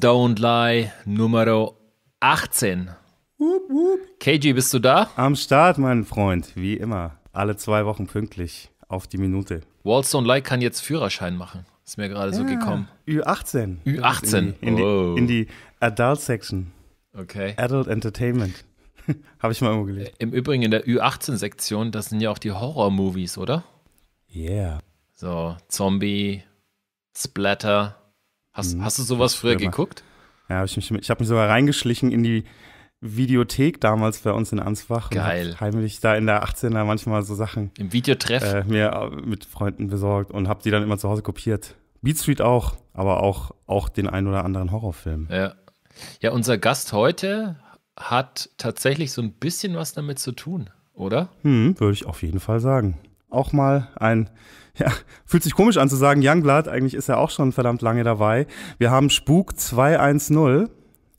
Don't Lie Nummer 18. Wup, wup. KG, bist du da? Am Start, mein Freund, wie immer. Alle zwei Wochen pünktlich, auf die Minute. Walls Don't Lie kann jetzt Führerschein machen. Ist mir gerade ja. so gekommen. Ü18. Ü18. In die, in die, oh. in die Adult Section. Okay. Adult Entertainment. Habe ich mal irgendwo gelesen. Im Übrigen in der Ü18-Sektion, das sind ja auch die Horror-Movies, oder? Yeah. So, Zombie, Splatter, Hast, mhm. hast du sowas früher ja, geguckt? Ja, hab ich, mich, ich habe mich sogar reingeschlichen in die Videothek damals bei uns in Ansbach. Geil. heimlich da in der 18er manchmal so Sachen. Im Videotreff? Äh, mir äh, mit Freunden besorgt und habe die dann immer zu Hause kopiert. Beat Street auch, aber auch, auch den ein oder anderen Horrorfilm. Ja. Ja, unser Gast heute hat tatsächlich so ein bisschen was damit zu tun, oder? Hm, würde ich auf jeden Fall sagen. Auch mal ein ja, fühlt sich komisch an zu sagen Youngblood, eigentlich ist er auch schon verdammt lange dabei. Wir haben Spuk 210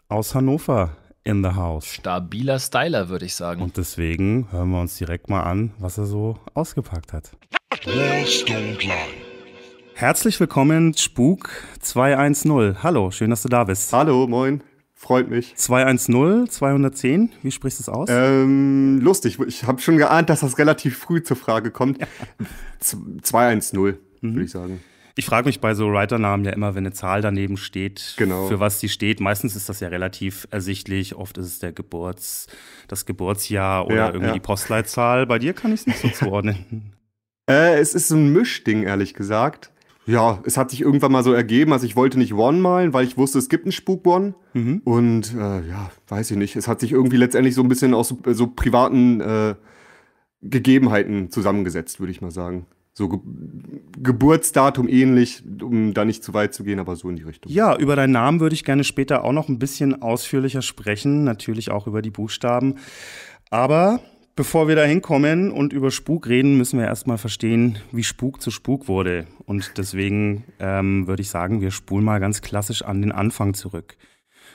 aus Hannover in the house. Stabiler Styler, würde ich sagen. Und deswegen hören wir uns direkt mal an, was er so ausgepackt hat. Herzlich willkommen, Spuk 210. Hallo, schön, dass du da bist. Hallo, moin. Freut mich. 210, 210, wie sprichst du es aus? Ähm, lustig, ich habe schon geahnt, dass das relativ früh zur Frage kommt. Ja. 210, mhm. würde ich sagen. Ich frage mich bei so Writer-Namen ja immer, wenn eine Zahl daneben steht, genau. für was sie steht. Meistens ist das ja relativ ersichtlich. Oft ist es der Geburts, das Geburtsjahr oder ja, irgendwie ja. die Postleitzahl. Bei dir kann ich es nicht so zuordnen. Äh, es ist so ein Mischding, ehrlich gesagt ja, es hat sich irgendwann mal so ergeben, also ich wollte nicht One malen, weil ich wusste, es gibt einen Spuk-One. Mhm. Und äh, ja, weiß ich nicht. Es hat sich irgendwie letztendlich so ein bisschen aus so, äh, so privaten äh, Gegebenheiten zusammengesetzt, würde ich mal sagen. So Ge Geburtsdatum ähnlich, um da nicht zu weit zu gehen, aber so in die Richtung. Ja, über deinen Namen würde ich gerne später auch noch ein bisschen ausführlicher sprechen, natürlich auch über die Buchstaben. Aber Bevor wir da hinkommen und über Spuk reden, müssen wir erstmal verstehen, wie Spuk zu Spuk wurde. Und deswegen ähm, würde ich sagen, wir spulen mal ganz klassisch an den Anfang zurück.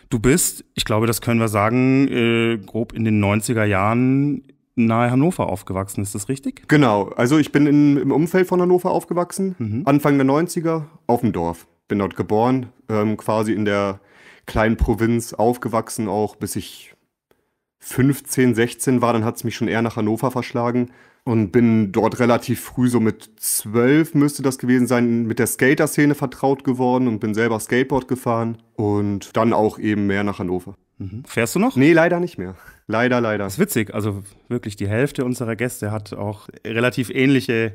Du bist, ich glaube, das können wir sagen, äh, grob in den 90er Jahren nahe Hannover aufgewachsen, ist das richtig? Genau, also ich bin in, im Umfeld von Hannover aufgewachsen, mhm. Anfang der 90er, auf dem Dorf. Bin dort geboren, ähm, quasi in der kleinen Provinz aufgewachsen auch, bis ich 15, 16 war, dann hat es mich schon eher nach Hannover verschlagen und bin dort relativ früh, so mit 12 müsste das gewesen sein, mit der Skater-Szene vertraut geworden und bin selber Skateboard gefahren und dann auch eben mehr nach Hannover. Mhm. Fährst du noch? Nee, leider nicht mehr. Leider, leider. Das ist witzig. Also wirklich die Hälfte unserer Gäste hat auch relativ ähnliche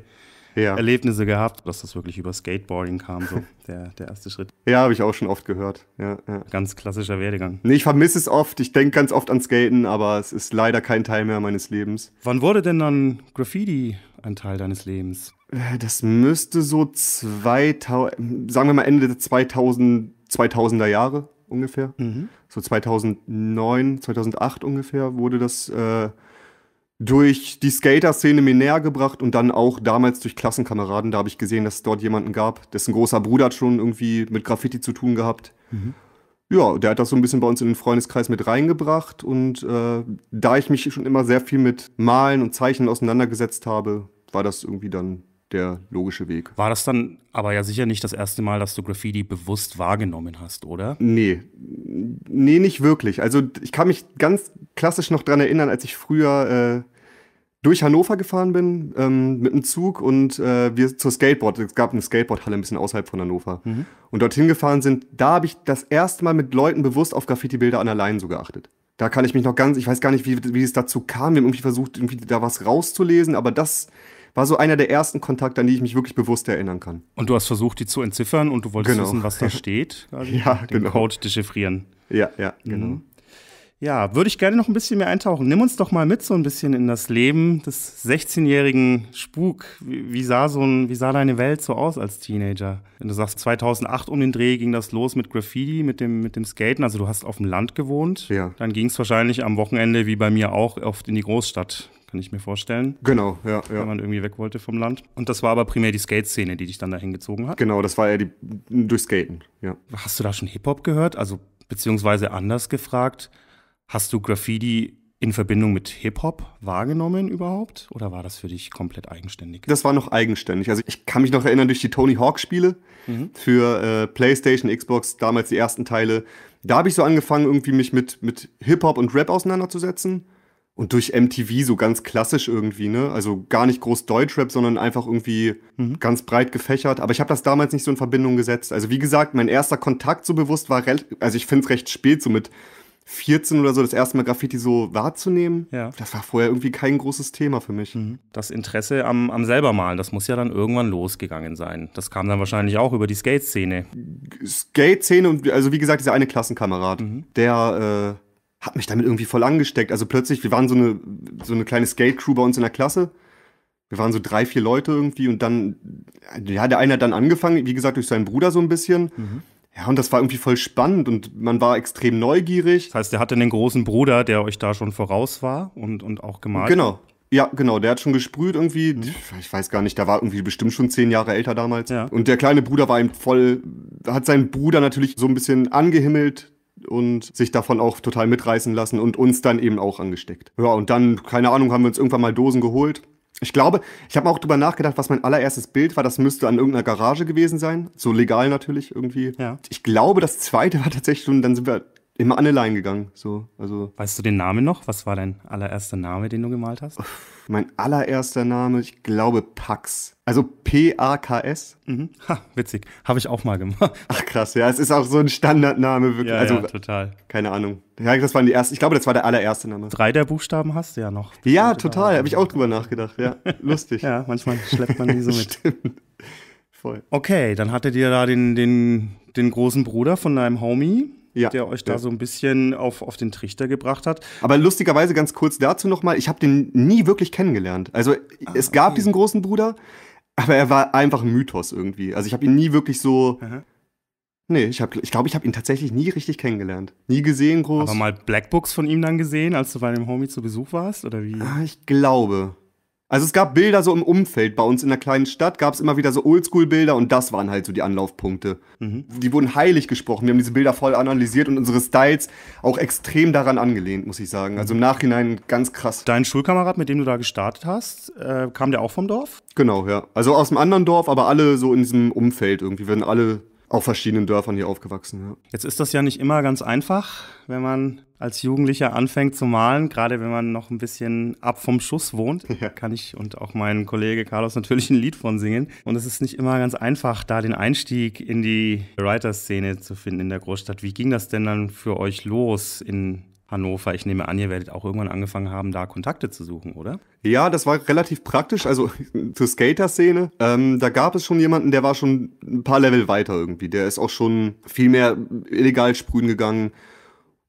ja. Erlebnisse gehabt, dass das wirklich über Skateboarding kam, so der, der erste Schritt. Ja, habe ich auch schon oft gehört. Ja, ja. Ganz klassischer Werdegang. Nee, ich vermisse es oft. Ich denke ganz oft an Skaten, aber es ist leider kein Teil mehr meines Lebens. Wann wurde denn dann Graffiti ein Teil deines Lebens? Äh, das müsste so 2000, sagen wir mal Ende der 2000, 2000er Jahre ungefähr. Mhm. So 2009, 2008 ungefähr wurde das. Äh, durch die Skater-Szene mir näher gebracht und dann auch damals durch Klassenkameraden. Da habe ich gesehen, dass es dort jemanden gab, dessen großer Bruder hat schon irgendwie mit Graffiti zu tun gehabt. Mhm. Ja, der hat das so ein bisschen bei uns in den Freundeskreis mit reingebracht und äh, da ich mich schon immer sehr viel mit Malen und Zeichnen auseinandergesetzt habe, war das irgendwie dann der logische Weg. War das dann aber ja sicher nicht das erste Mal, dass du Graffiti bewusst wahrgenommen hast, oder? Nee, nee, nicht wirklich. Also ich kann mich ganz klassisch noch daran erinnern, als ich früher äh, durch Hannover gefahren bin ähm, mit dem Zug und äh, wir zur Skateboard, es gab eine Skateboardhalle ein bisschen außerhalb von Hannover mhm. und dorthin gefahren sind, da habe ich das erste Mal mit Leuten bewusst auf Graffiti-Bilder an der Leine so geachtet. Da kann ich mich noch ganz, ich weiß gar nicht, wie, wie es dazu kam. Wir haben irgendwie versucht, irgendwie da was rauszulesen, aber das war so einer der ersten Kontakte, an die ich mich wirklich bewusst erinnern kann. Und du hast versucht, die zu entziffern und du wolltest genau. wissen, was da steht. Also ja, den genau. Code dechiffrieren. Ja, ja, mhm. genau. Mhm. Ja, würde ich gerne noch ein bisschen mehr eintauchen. Nimm uns doch mal mit so ein bisschen in das Leben des 16-jährigen Spuk. Wie, wie, sah so ein, wie sah deine Welt so aus als Teenager? Wenn du sagst, 2008 um den Dreh ging das los mit Graffiti, mit dem, mit dem Skaten. Also du hast auf dem Land gewohnt. Ja. Dann ging es wahrscheinlich am Wochenende, wie bei mir auch, oft in die Großstadt kann ich mir vorstellen. Genau, ja, ja. Wenn man irgendwie weg wollte vom Land. Und das war aber primär die Skate-Szene, die dich dann dahin gezogen hat. Genau, das war ja die durch Skaten, ja. Hast du da schon Hip-Hop gehört? Also, beziehungsweise anders gefragt, hast du Graffiti in Verbindung mit Hip-Hop wahrgenommen überhaupt? Oder war das für dich komplett eigenständig? Das war noch eigenständig. Also ich kann mich noch erinnern durch die Tony Hawk-Spiele mhm. für äh, PlayStation, Xbox, damals die ersten Teile. Da habe ich so angefangen, irgendwie mich mit, mit Hip-Hop und Rap auseinanderzusetzen. Und durch MTV so ganz klassisch irgendwie, ne? Also gar nicht groß Deutschrap, sondern einfach irgendwie mhm. ganz breit gefächert. Aber ich habe das damals nicht so in Verbindung gesetzt. Also wie gesagt, mein erster Kontakt so bewusst war, also ich finde es recht spät, so mit 14 oder so das erste Mal Graffiti so wahrzunehmen, ja. das war vorher irgendwie kein großes Thema für mich. Mhm. Das Interesse am, am selbermalen, das muss ja dann irgendwann losgegangen sein. Das kam dann wahrscheinlich auch über die Skate-Szene. Skate-Szene und also wie gesagt, dieser eine Klassenkamerad, mhm. der äh, habe mich damit irgendwie voll angesteckt. Also plötzlich, wir waren so eine, so eine kleine Skate-Crew bei uns in der Klasse. Wir waren so drei, vier Leute irgendwie und dann, ja, der eine hat dann angefangen, wie gesagt, durch seinen Bruder so ein bisschen. Mhm. Ja, und das war irgendwie voll spannend und man war extrem neugierig. Das heißt, der hatte den großen Bruder, der euch da schon voraus war und, und auch gemalt. Genau. Ja, genau, der hat schon gesprüht irgendwie. Mhm. Ich weiß gar nicht, der war irgendwie bestimmt schon zehn Jahre älter damals. Ja. Und der kleine Bruder war ihm voll, hat seinen Bruder natürlich so ein bisschen angehimmelt, und sich davon auch total mitreißen lassen und uns dann eben auch angesteckt. Ja, und dann, keine Ahnung, haben wir uns irgendwann mal Dosen geholt. Ich glaube, ich habe auch drüber nachgedacht, was mein allererstes Bild war. Das müsste an irgendeiner Garage gewesen sein. So legal natürlich irgendwie. Ja. Ich glaube, das zweite war tatsächlich schon, dann sind wir im Annelein gegangen. So, also. Weißt du den Namen noch? Was war dein allererster Name, den du gemalt hast? mein allererster Name, ich glaube Pax. Also P-A-K-S. Mhm. Ha, witzig. Habe ich auch mal gemacht. Ach krass, ja, es ist auch so ein Standardname wirklich. Ja, also, ja, total. Keine Ahnung. Ja, das waren die ersten, ich glaube, das war der allererste Name. Drei der Buchstaben hast du ja noch. Ja, total. Habe ich auch drüber nachgedacht. Ja, lustig. ja, manchmal schleppt man die so mit. Stimmt. Voll. Okay, dann hattet ihr da den, den, den großen Bruder von deinem Homie ja, der euch da ja. so ein bisschen auf, auf den Trichter gebracht hat. Aber lustigerweise ganz kurz dazu nochmal, ich habe den nie wirklich kennengelernt. Also ah, es gab okay. diesen großen Bruder, aber er war einfach ein Mythos irgendwie. Also ich habe ihn nie wirklich so... Aha. Nee, ich glaube, ich, glaub, ich habe ihn tatsächlich nie richtig kennengelernt. Nie gesehen groß. Aber mal Blackbooks von ihm dann gesehen, als du bei einem Homie zu Besuch warst? Oder wie? Ah, ich glaube. Also es gab Bilder so im Umfeld bei uns in der kleinen Stadt, gab es immer wieder so Oldschool-Bilder und das waren halt so die Anlaufpunkte. Mhm. Die wurden heilig gesprochen, wir haben diese Bilder voll analysiert und unsere Styles auch extrem daran angelehnt, muss ich sagen. Also im mhm. Nachhinein ganz krass. Dein Schulkamerad, mit dem du da gestartet hast, äh, kam der auch vom Dorf? Genau, ja. Also aus einem anderen Dorf, aber alle so in diesem Umfeld irgendwie, Wir sind alle auf verschiedenen Dörfern hier aufgewachsen. Ja. Jetzt ist das ja nicht immer ganz einfach, wenn man als Jugendlicher anfängt zu malen, gerade wenn man noch ein bisschen ab vom Schuss wohnt, ja. kann ich und auch mein Kollege Carlos natürlich ein Lied von singen. Und es ist nicht immer ganz einfach, da den Einstieg in die Writer-Szene zu finden in der Großstadt. Wie ging das denn dann für euch los in Hannover. Ich nehme an, ihr werdet auch irgendwann angefangen haben, da Kontakte zu suchen, oder? Ja, das war relativ praktisch. Also zur Skater-Szene. Ähm, da gab es schon jemanden, der war schon ein paar Level weiter irgendwie. Der ist auch schon viel mehr illegal sprühen gegangen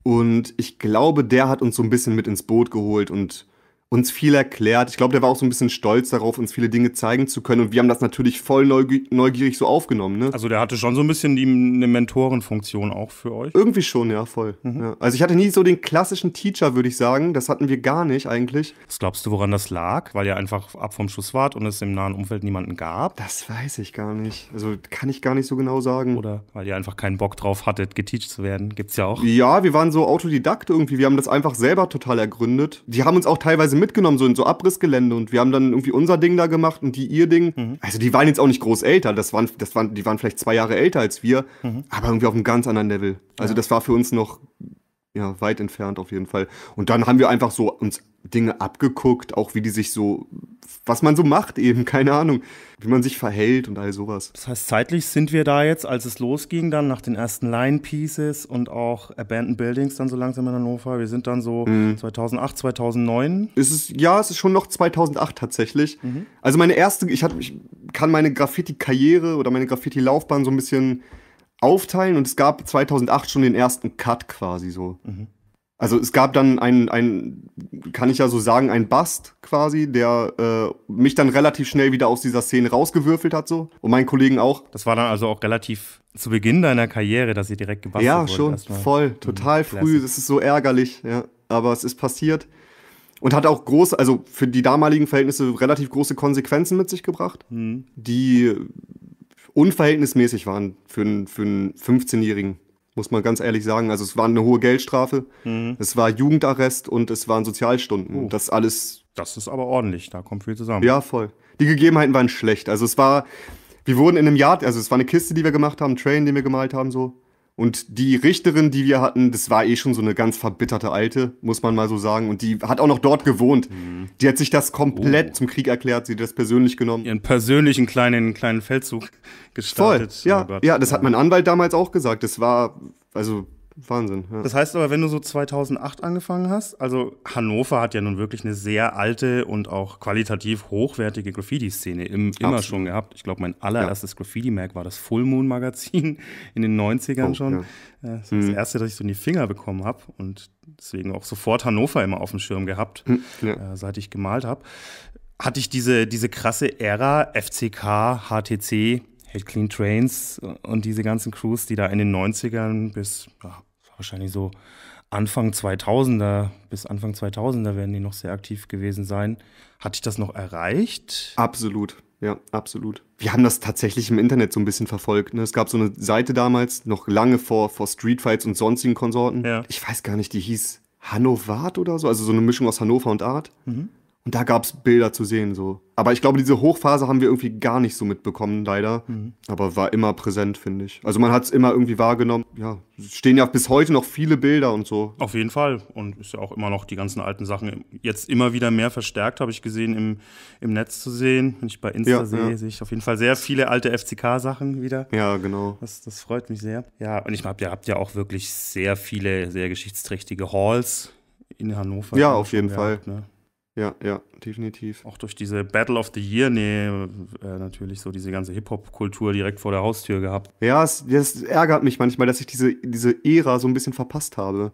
und ich glaube, der hat uns so ein bisschen mit ins Boot geholt und uns viel erklärt. Ich glaube, der war auch so ein bisschen stolz darauf, uns viele Dinge zeigen zu können. Und wir haben das natürlich voll neugierig so aufgenommen. Ne? Also der hatte schon so ein bisschen die, eine Mentorenfunktion auch für euch. Irgendwie schon, ja, voll. Mhm. Ja. Also ich hatte nie so den klassischen Teacher, würde ich sagen. Das hatten wir gar nicht eigentlich. Was glaubst du, woran das lag? Weil ihr einfach ab vom Schuss wart und es im nahen Umfeld niemanden gab? Das weiß ich gar nicht. Also kann ich gar nicht so genau sagen. Oder weil ihr einfach keinen Bock drauf hattet, geteacht zu werden. Gibt's ja auch. Ja, wir waren so Autodidakt irgendwie. Wir haben das einfach selber total ergründet. Die haben uns auch teilweise mitgenommen, so in so Abrissgelände und wir haben dann irgendwie unser Ding da gemacht und die ihr Ding. Mhm. Also die waren jetzt auch nicht groß älter, das waren, das waren, die waren vielleicht zwei Jahre älter als wir, mhm. aber irgendwie auf einem ganz anderen Level. Also ja. das war für uns noch ja, weit entfernt auf jeden Fall. Und dann haben wir einfach so uns Dinge abgeguckt, auch wie die sich so, was man so macht eben, keine Ahnung, wie man sich verhält und all sowas. Das heißt, zeitlich sind wir da jetzt, als es losging, dann nach den ersten Line Pieces und auch Abandoned Buildings dann so langsam in Hannover. Wir sind dann so mhm. 2008, 2009. Ist es, ja, es ist schon noch 2008 tatsächlich. Mhm. Also meine erste, ich, hat, ich kann meine Graffiti-Karriere oder meine Graffiti-Laufbahn so ein bisschen aufteilen und es gab 2008 schon den ersten Cut quasi so. Mhm. Also es gab dann einen, einen, kann ich ja so sagen, ein Bast quasi, der äh, mich dann relativ schnell wieder aus dieser Szene rausgewürfelt hat so und meinen Kollegen auch. Das war dann also auch relativ zu Beginn deiner Karriere, dass ihr direkt gebastelt Ja, schon, voll, hm, total mhm, früh, das ist so ärgerlich, ja. Aber es ist passiert und hat auch große, also für die damaligen Verhältnisse relativ große Konsequenzen mit sich gebracht, mhm. die unverhältnismäßig waren für einen, für einen 15-Jährigen muss man ganz ehrlich sagen. Also es war eine hohe Geldstrafe, mhm. es war Jugendarrest und es waren Sozialstunden. Uh, das alles. Das ist aber ordentlich, da kommt viel zusammen. Ja, voll. Die Gegebenheiten waren schlecht. Also es war, wir wurden in einem Jahr, also es war eine Kiste, die wir gemacht haben, ein Train, den wir gemalt haben, so. Und die Richterin, die wir hatten, das war eh schon so eine ganz verbitterte Alte, muss man mal so sagen. Und die hat auch noch dort gewohnt. Mhm. Die hat sich das komplett oh. zum Krieg erklärt, sie hat das persönlich genommen. Ihren persönlichen kleinen, kleinen Feldzug gestartet. Voll, ja, oh ja, das hat mein Anwalt damals auch gesagt. Das war, also Wahnsinn. Ja. Das heißt aber, wenn du so 2008 angefangen hast, also Hannover hat ja nun wirklich eine sehr alte und auch qualitativ hochwertige Graffiti-Szene im, immer Absolut. schon gehabt. Ich glaube, mein allererstes ja. graffiti mag war das Full Moon Magazin in den 90ern oh, schon. Ja. Das, mhm. das erste, das ich so in die Finger bekommen habe und deswegen auch sofort Hannover immer auf dem Schirm gehabt, mhm, äh, seit ich gemalt habe. Hatte ich diese, diese krasse Ära FCK, HTC, halt Clean Trains und diese ganzen Crews, die da in den 90ern bis ja, wahrscheinlich so Anfang 2000er, bis Anfang 2000er werden die noch sehr aktiv gewesen sein. Hatte ich das noch erreicht? Absolut. Ja, absolut. Wir haben das tatsächlich im Internet so ein bisschen verfolgt. Ne? Es gab so eine Seite damals, noch lange vor, vor Fights und sonstigen Konsorten. Ja. Ich weiß gar nicht, die hieß Hannovart oder so, also so eine Mischung aus Hannover und Art. Mhm. Und da gab es Bilder zu sehen, so. Aber ich glaube, diese Hochphase haben wir irgendwie gar nicht so mitbekommen, leider. Mhm. Aber war immer präsent, finde ich. Also man hat es immer irgendwie wahrgenommen. Ja, stehen ja bis heute noch viele Bilder und so. Auf jeden Fall. Und ist ja auch immer noch die ganzen alten Sachen jetzt immer wieder mehr verstärkt, habe ich gesehen, im, im Netz zu sehen. Wenn ich bei Insta ja, sehe, ja. sehe ich auf jeden Fall sehr viele alte FCK-Sachen wieder. Ja, genau. Das, das freut mich sehr. Ja, und ich meine, ihr habt ja auch wirklich sehr viele, sehr geschichtsträchtige Halls in Hannover. Ja, auf jeden Fall. ne? Ja, ja, definitiv. Auch durch diese Battle of the Year, nee, äh, natürlich so diese ganze Hip-Hop-Kultur direkt vor der Haustür gehabt. Ja, es, das ärgert mich manchmal, dass ich diese, diese Ära so ein bisschen verpasst habe.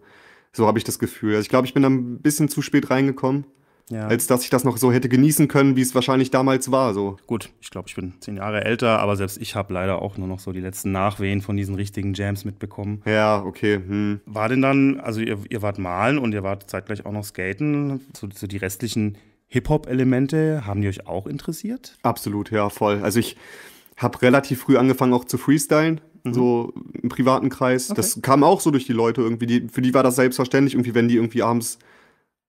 So habe ich das Gefühl. Also ich glaube, ich bin da ein bisschen zu spät reingekommen ja. als dass ich das noch so hätte genießen können, wie es wahrscheinlich damals war. So. Gut, ich glaube, ich bin zehn Jahre älter, aber selbst ich habe leider auch nur noch so die letzten Nachwehen von diesen richtigen Jams mitbekommen. Ja, okay. Hm. War denn dann, also ihr, ihr, wart malen und ihr wart zeitgleich auch noch skaten, so, so die restlichen Hip-Hop-Elemente, haben die euch auch interessiert? Absolut, ja, voll. Also ich habe relativ früh angefangen auch zu freestylen mhm. so im privaten Kreis. Okay. Das kam auch so durch die Leute irgendwie. Die, für die war das selbstverständlich, irgendwie, wenn die irgendwie abends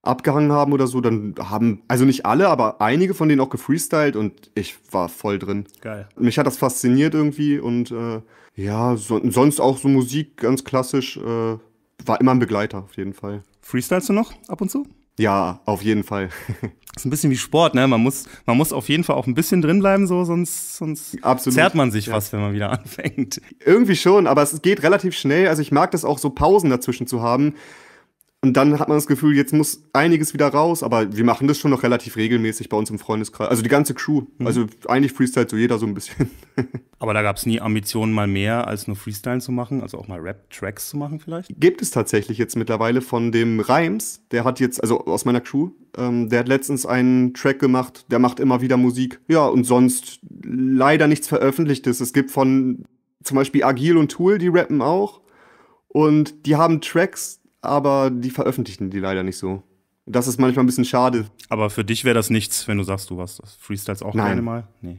abgehangen haben oder so, dann haben, also nicht alle, aber einige von denen auch gefreestylt und ich war voll drin. Geil. Mich hat das fasziniert irgendwie und äh, ja, so, sonst auch so Musik ganz klassisch, äh, war immer ein Begleiter auf jeden Fall. Freestylst du noch ab und zu? Ja, auf jeden Fall. ist ein bisschen wie Sport, ne? Man muss, man muss auf jeden Fall auch ein bisschen drin bleiben, so, sonst, sonst Absolut. zerrt man sich ja. was, wenn man wieder anfängt. Irgendwie schon, aber es geht relativ schnell. Also ich mag das auch, so Pausen dazwischen zu haben. Und dann hat man das Gefühl, jetzt muss einiges wieder raus, aber wir machen das schon noch relativ regelmäßig bei uns im Freundeskreis. Also die ganze Crew. Mhm. Also eigentlich freestylt so jeder so ein bisschen. aber da gab es nie Ambitionen, mal mehr als nur Freestylen zu machen, also auch mal Rap-Tracks zu machen vielleicht? Gibt es tatsächlich jetzt mittlerweile von dem Reims, der hat jetzt, also aus meiner Crew, ähm, der hat letztens einen Track gemacht, der macht immer wieder Musik. Ja, und sonst leider nichts Veröffentlichtes. Es gibt von zum Beispiel Agil und Tool, die rappen auch. Und die haben Tracks, aber die veröffentlichen die leider nicht so. Das ist manchmal ein bisschen schade. Aber für dich wäre das nichts, wenn du sagst, du warst das Freestyles auch Nein. gerne mal? Nee.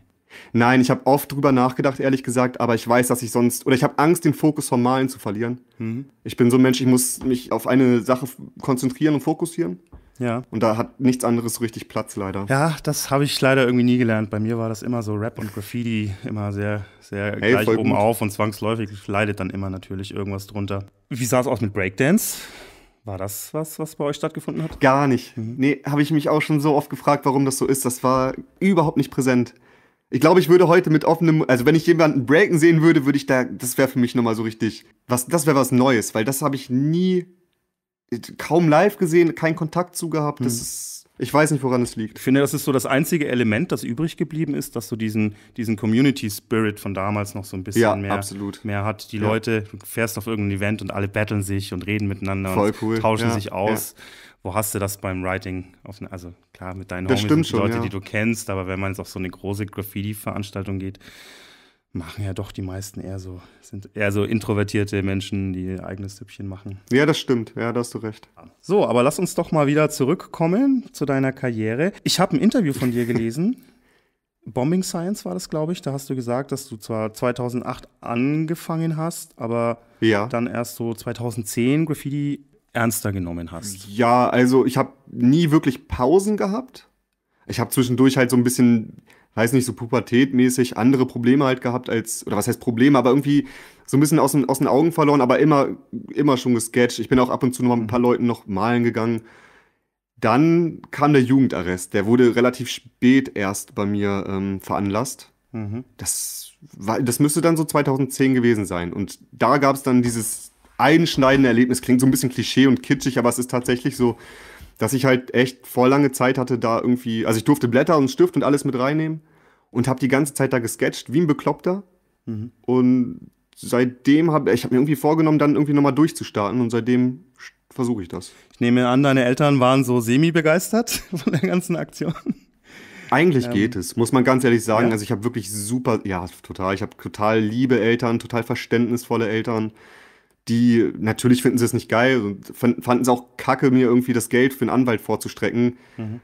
Nein, ich habe oft drüber nachgedacht, ehrlich gesagt, aber ich weiß, dass ich sonst, oder ich habe Angst, den Fokus vom Malen zu verlieren. Mhm. Ich bin so ein Mensch, ich muss mich auf eine Sache konzentrieren und fokussieren. Ja. Und da hat nichts anderes so richtig Platz leider. Ja, das habe ich leider irgendwie nie gelernt. Bei mir war das immer so Rap und Graffiti immer sehr, sehr hey, gleich oben gut. auf und zwangsläufig leidet dann immer natürlich irgendwas drunter. Wie sah es aus mit Breakdance? War das was, was bei euch stattgefunden hat? Gar nicht. Mhm. Nee, habe ich mich auch schon so oft gefragt, warum das so ist. Das war überhaupt nicht präsent. Ich glaube, ich würde heute mit offenem, also wenn ich jemanden breaken sehen würde, würde ich da, das wäre für mich nochmal so richtig, was, das wäre was Neues, weil das habe ich nie kaum live gesehen, keinen Kontakt zu gehabt. Das hm. ist, ich weiß nicht, woran es liegt. Ich finde, das ist so das einzige Element, das übrig geblieben ist, dass so diesen, diesen Community-Spirit von damals noch so ein bisschen ja, mehr, absolut. mehr hat. Die ja. Leute, du fährst auf irgendein Event und alle battlen sich und reden miteinander Voll und tauschen ja, sich aus. Wo hast du das beim Writing? Auf, ne, also klar, mit deinen das Homies die schon, Leute, die du kennst, aber wenn man jetzt auf so eine große Graffiti-Veranstaltung geht, machen ja doch die meisten eher so, sind eher so introvertierte Menschen, die ihr eigenes Süppchen machen. Ja, das stimmt. Ja, da hast du recht. So, aber lass uns doch mal wieder zurückkommen zu deiner Karriere. Ich habe ein Interview von dir gelesen. Bombing Science war das, glaube ich. Da hast du gesagt, dass du zwar 2008 angefangen hast, aber ja. dann erst so 2010 Graffiti ernster genommen hast. Ja, also ich habe nie wirklich Pausen gehabt. Ich habe zwischendurch halt so ein bisschen weiß nicht, so pubertätmäßig andere Probleme halt gehabt als, oder was heißt Probleme, aber irgendwie so ein bisschen aus den, aus den Augen verloren, aber immer, immer schon gesketcht. Ich bin auch ab und zu noch mit ein paar Leuten noch malen gegangen. Dann kam der Jugendarrest, der wurde relativ spät erst bei mir ähm, veranlasst. Mhm. Das, war, das müsste dann so 2010 gewesen sein. Und da gab es dann dieses einschneidende Erlebnis, klingt so ein bisschen klischee und kitschig, aber es ist tatsächlich so, dass ich halt echt voll lange Zeit hatte, da irgendwie, also ich durfte Blätter und Stift und alles mit reinnehmen und habe die ganze Zeit da gesketcht, wie ein Bekloppter. Mhm. Und seitdem habe ich hab mir irgendwie vorgenommen, dann irgendwie nochmal durchzustarten und seitdem versuche ich das. Ich nehme an, deine Eltern waren so semi-begeistert von der ganzen Aktion. Eigentlich ähm, geht es, muss man ganz ehrlich sagen. Ja. Also ich habe wirklich super, ja, total. Ich habe total liebe Eltern, total verständnisvolle Eltern die natürlich finden sie es nicht geil und fanden es auch kacke, mir irgendwie das Geld für einen Anwalt vorzustrecken. Mhm.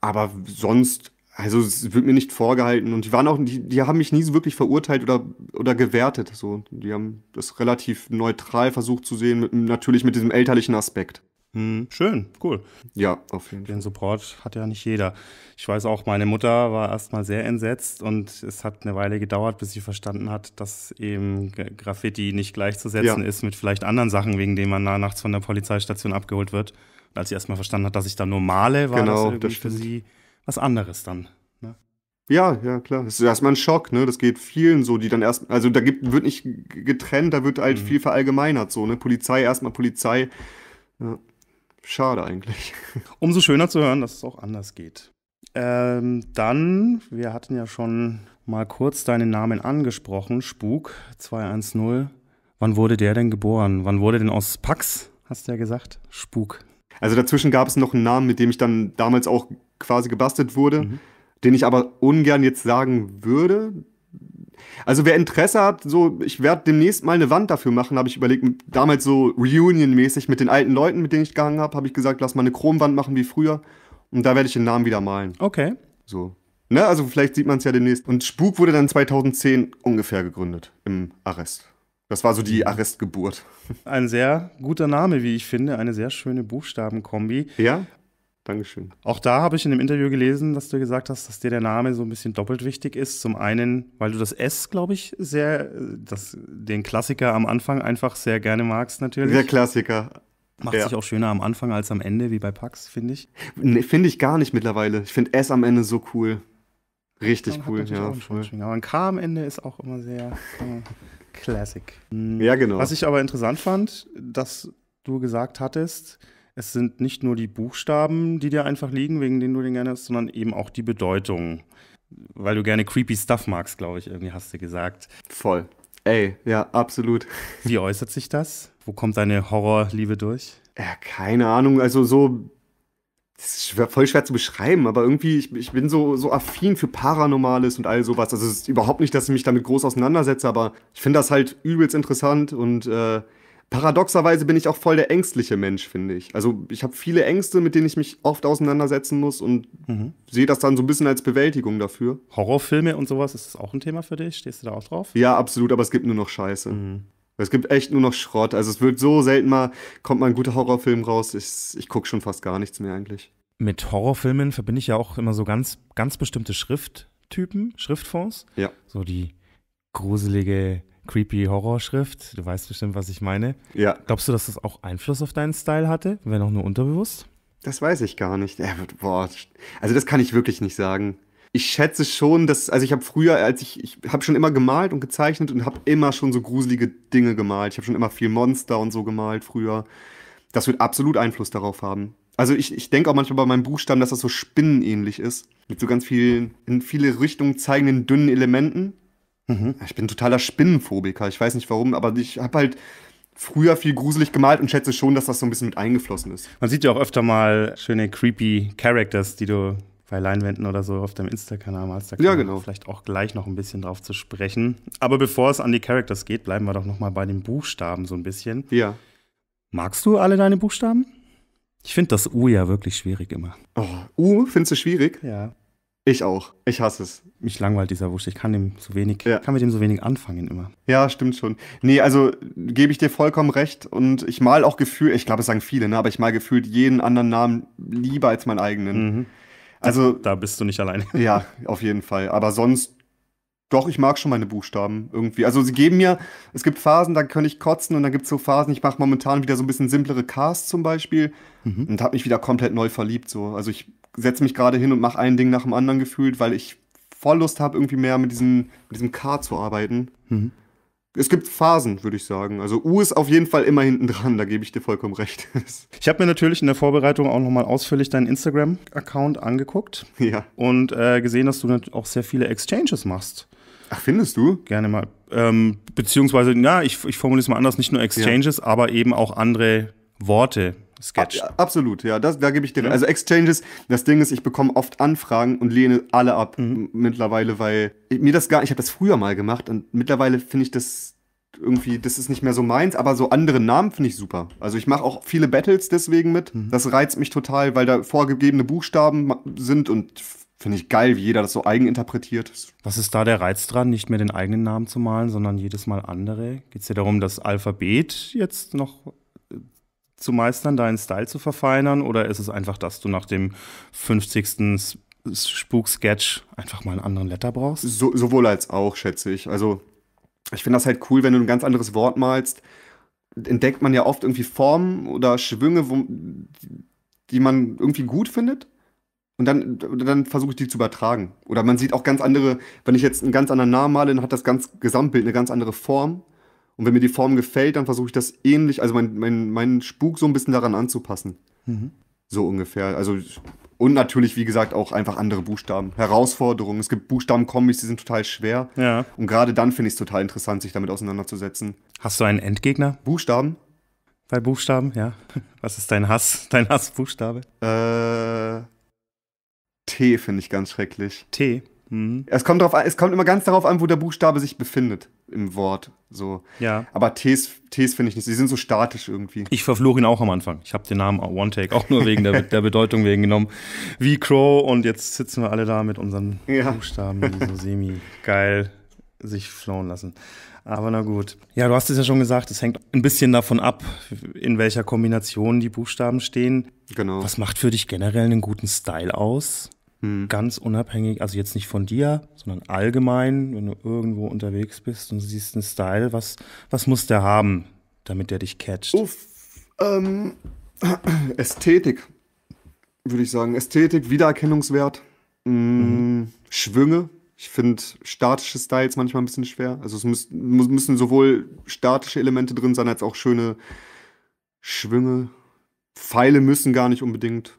Aber sonst, also es wird mir nicht vorgehalten und die waren auch, die, die haben mich nie so wirklich verurteilt oder, oder gewertet. So, die haben das relativ neutral versucht zu sehen, mit, natürlich mit diesem elterlichen Aspekt. Hm, schön, cool. Ja, auf jeden Fall. Den Support hat ja nicht jeder. Ich weiß auch, meine Mutter war erstmal sehr entsetzt und es hat eine Weile gedauert, bis sie verstanden hat, dass eben Graffiti nicht gleichzusetzen ja. ist mit vielleicht anderen Sachen, wegen denen man nachts von der Polizeistation abgeholt wird. Und als sie erstmal verstanden hat, dass ich da nur male, war genau, das, das für sie was anderes dann. Ne? Ja, ja, klar. Das ist erstmal ein Schock, ne? Das geht vielen so, die dann erst, also da gibt, wird nicht getrennt, da wird halt mhm. viel verallgemeinert, so, ne? Polizei, erstmal Polizei. Ja. Schade eigentlich. Umso schöner zu hören, dass es auch anders geht. Ähm, dann, wir hatten ja schon mal kurz deinen Namen angesprochen, Spuk 210. Wann wurde der denn geboren? Wann wurde denn aus Pax, hast du ja gesagt, Spuk? Also dazwischen gab es noch einen Namen, mit dem ich dann damals auch quasi gebastelt wurde, mhm. den ich aber ungern jetzt sagen würde, also wer Interesse hat, so, ich werde demnächst mal eine Wand dafür machen, habe ich überlegt, damals so Reunion-mäßig mit den alten Leuten, mit denen ich gehangen habe, habe ich gesagt, lass mal eine Chromwand machen wie früher. Und da werde ich den Namen wieder malen. Okay. So. Ne, also vielleicht sieht man es ja demnächst. Und Spuk wurde dann 2010 ungefähr gegründet im Arrest. Das war so die Arrestgeburt. Ein sehr guter Name, wie ich finde. Eine sehr schöne Buchstabenkombi. Ja. Dankeschön. Auch da habe ich in dem Interview gelesen, dass du gesagt hast, dass dir der Name so ein bisschen doppelt wichtig ist. Zum einen, weil du das S, glaube ich, sehr, das, den Klassiker am Anfang einfach sehr gerne magst, natürlich. Der Klassiker. Macht ja. sich auch schöner am Anfang als am Ende, wie bei Pax, finde ich. Nee, finde ich gar nicht mittlerweile. Ich finde S am Ende so cool. Richtig ja, cool, ja. Voll. Aber ein K am Ende ist auch immer sehr äh, Classic. Ja, genau. Was ich aber interessant fand, dass du gesagt hattest, es sind nicht nur die Buchstaben, die dir einfach liegen, wegen denen du den gerne hast, sondern eben auch die Bedeutung. Weil du gerne creepy Stuff magst, glaube ich, irgendwie hast du gesagt. Voll. Ey, ja, absolut. Wie äußert sich das? Wo kommt deine Horrorliebe durch? Ja, keine Ahnung. Also so das ist schwer, voll schwer zu beschreiben, aber irgendwie, ich, ich bin so, so affin für Paranormales und all sowas. Also es ist überhaupt nicht, dass ich mich damit groß auseinandersetze, aber ich finde das halt übelst interessant und äh, Paradoxerweise bin ich auch voll der ängstliche Mensch, finde ich. Also ich habe viele Ängste, mit denen ich mich oft auseinandersetzen muss und mhm. sehe das dann so ein bisschen als Bewältigung dafür. Horrorfilme und sowas, ist das auch ein Thema für dich? Stehst du da auch drauf? Ja, absolut, aber es gibt nur noch Scheiße. Mhm. Es gibt echt nur noch Schrott. Also es wird so selten mal, kommt mal ein guter Horrorfilm raus. Ich, ich gucke schon fast gar nichts mehr eigentlich. Mit Horrorfilmen verbinde ich ja auch immer so ganz, ganz bestimmte Schrifttypen, Schriftfonds. Ja. So die gruselige creepy Horrorschrift. Du weißt bestimmt, was ich meine. Ja. Glaubst du, dass das auch Einfluss auf deinen Style hatte, wenn auch nur unterbewusst? Das weiß ich gar nicht. Boah. Also das kann ich wirklich nicht sagen. Ich schätze schon, dass also ich habe früher, als ich ich habe schon immer gemalt und gezeichnet und habe immer schon so gruselige Dinge gemalt. Ich habe schon immer viel Monster und so gemalt früher. Das wird absolut Einfluss darauf haben. Also ich, ich denke auch manchmal bei meinem Buchstaben, dass das so spinnenähnlich ist. Mit so ganz vielen, in viele Richtungen zeigenden dünnen Elementen. Mhm. Ich bin totaler Spinnenphobiker. Ich weiß nicht warum, aber ich habe halt früher viel gruselig gemalt und schätze schon, dass das so ein bisschen mit eingeflossen ist. Man sieht ja auch öfter mal schöne creepy Characters, die du bei Leinwänden oder so auf deinem Insta-Kanal hast. Da ja, genau. Vielleicht auch gleich noch ein bisschen drauf zu sprechen. Aber bevor es an die Characters geht, bleiben wir doch noch mal bei den Buchstaben so ein bisschen. Ja. Magst du alle deine Buchstaben? Ich finde das U ja wirklich schwierig immer. Oh, U findest du schwierig? Ja. Ich auch. Ich hasse es. Mich langweilt dieser Wusch. Ich kann dem so wenig, ja. kann mit dem so wenig anfangen immer. Ja, stimmt schon. Nee, also gebe ich dir vollkommen recht und ich mal auch Gefühl, ich glaube, es sagen viele, ne, aber ich mal gefühlt jeden anderen Namen lieber als meinen eigenen. Mhm. Also da bist du nicht alleine. Ja, auf jeden Fall, aber sonst doch, ich mag schon meine Buchstaben irgendwie. Also sie geben mir, es gibt Phasen, da kann ich kotzen und dann gibt es so Phasen, ich mache momentan wieder so ein bisschen simplere Casts zum Beispiel mhm. und habe mich wieder komplett neu verliebt. So. Also ich setze mich gerade hin und mache ein Ding nach dem anderen gefühlt, weil ich voll Lust habe, irgendwie mehr mit, diesen, mit diesem K zu arbeiten. Mhm. Es gibt Phasen, würde ich sagen. Also U ist auf jeden Fall immer hinten dran, da gebe ich dir vollkommen recht. ich habe mir natürlich in der Vorbereitung auch nochmal ausführlich deinen Instagram-Account angeguckt. Ja. Und äh, gesehen, dass du auch sehr viele Exchanges machst. Ach, findest du? Gerne mal. Ähm, beziehungsweise, ja, ich, ich formuliere es mal anders, nicht nur Exchanges, ja. aber eben auch andere Worte. Sketch. Ab, absolut, ja, das, da gebe ich dir. Ja. Also Exchanges, das Ding ist, ich bekomme oft Anfragen und lehne alle ab mhm. mittlerweile, weil ich, mir das gar, ich habe das früher mal gemacht und mittlerweile finde ich das irgendwie, das ist nicht mehr so meins, aber so andere Namen finde ich super. Also ich mache auch viele Battles deswegen mit. Mhm. Das reizt mich total, weil da vorgegebene Buchstaben sind und finde ich geil, wie jeder das so eigeninterpretiert. Was ist da der Reiz dran, nicht mehr den eigenen Namen zu malen, sondern jedes Mal andere? Geht es dir darum, das Alphabet jetzt noch zu meistern, deinen Style zu verfeinern? Oder ist es einfach, dass du nach dem 50. Spuk-Sketch einfach mal einen anderen Letter brauchst? So, sowohl als auch, schätze ich. Also, ich finde das halt cool, wenn du ein ganz anderes Wort malst. Entdeckt man ja oft irgendwie Formen oder Schwünge, wo, die man irgendwie gut findet. Und dann, dann versuche ich die zu übertragen. Oder man sieht auch ganz andere, wenn ich jetzt einen ganz anderen Namen male, dann hat das ganz Gesamtbild eine ganz andere Form und wenn mir die Form gefällt, dann versuche ich das ähnlich, also meinen mein, mein Spuk so ein bisschen daran anzupassen. Mhm. So ungefähr. Also, und natürlich, wie gesagt, auch einfach andere Buchstaben. Herausforderungen. Es gibt Buchstabenkombis, die sind total schwer. Ja. Und gerade dann finde ich es total interessant, sich damit auseinanderzusetzen. Hast du einen Endgegner? Buchstaben? Bei Buchstaben, ja. Was ist dein Hass, dein Hassbuchstabe? Äh, T finde ich ganz schrecklich. T? Mhm. Es kommt drauf an, es kommt immer ganz darauf an, wo der Buchstabe sich befindet im Wort. So. Ja. Aber Ts, Ts finde ich nicht. Sie sind so statisch irgendwie. Ich verfluche ihn auch am Anfang. Ich habe den Namen One Take auch nur wegen der, der, Bedeutung wegen genommen. Wie Crow und jetzt sitzen wir alle da mit unseren ja. Buchstaben, die so semi geil sich flown lassen. Aber na gut. Ja, du hast es ja schon gesagt, es hängt ein bisschen davon ab, in welcher Kombination die Buchstaben stehen. Genau. Was macht für dich generell einen guten Style aus? Hm. ganz unabhängig, also jetzt nicht von dir, sondern allgemein, wenn du irgendwo unterwegs bist und siehst einen Style, was, was muss der haben, damit der dich catcht? Uff, ähm, Ästhetik, würde ich sagen. Ästhetik, Wiedererkennungswert, mm, mhm. Schwünge. Ich finde statische Styles manchmal ein bisschen schwer. Also es müß, müssen sowohl statische Elemente drin sein, als auch schöne Schwünge. Pfeile müssen gar nicht unbedingt.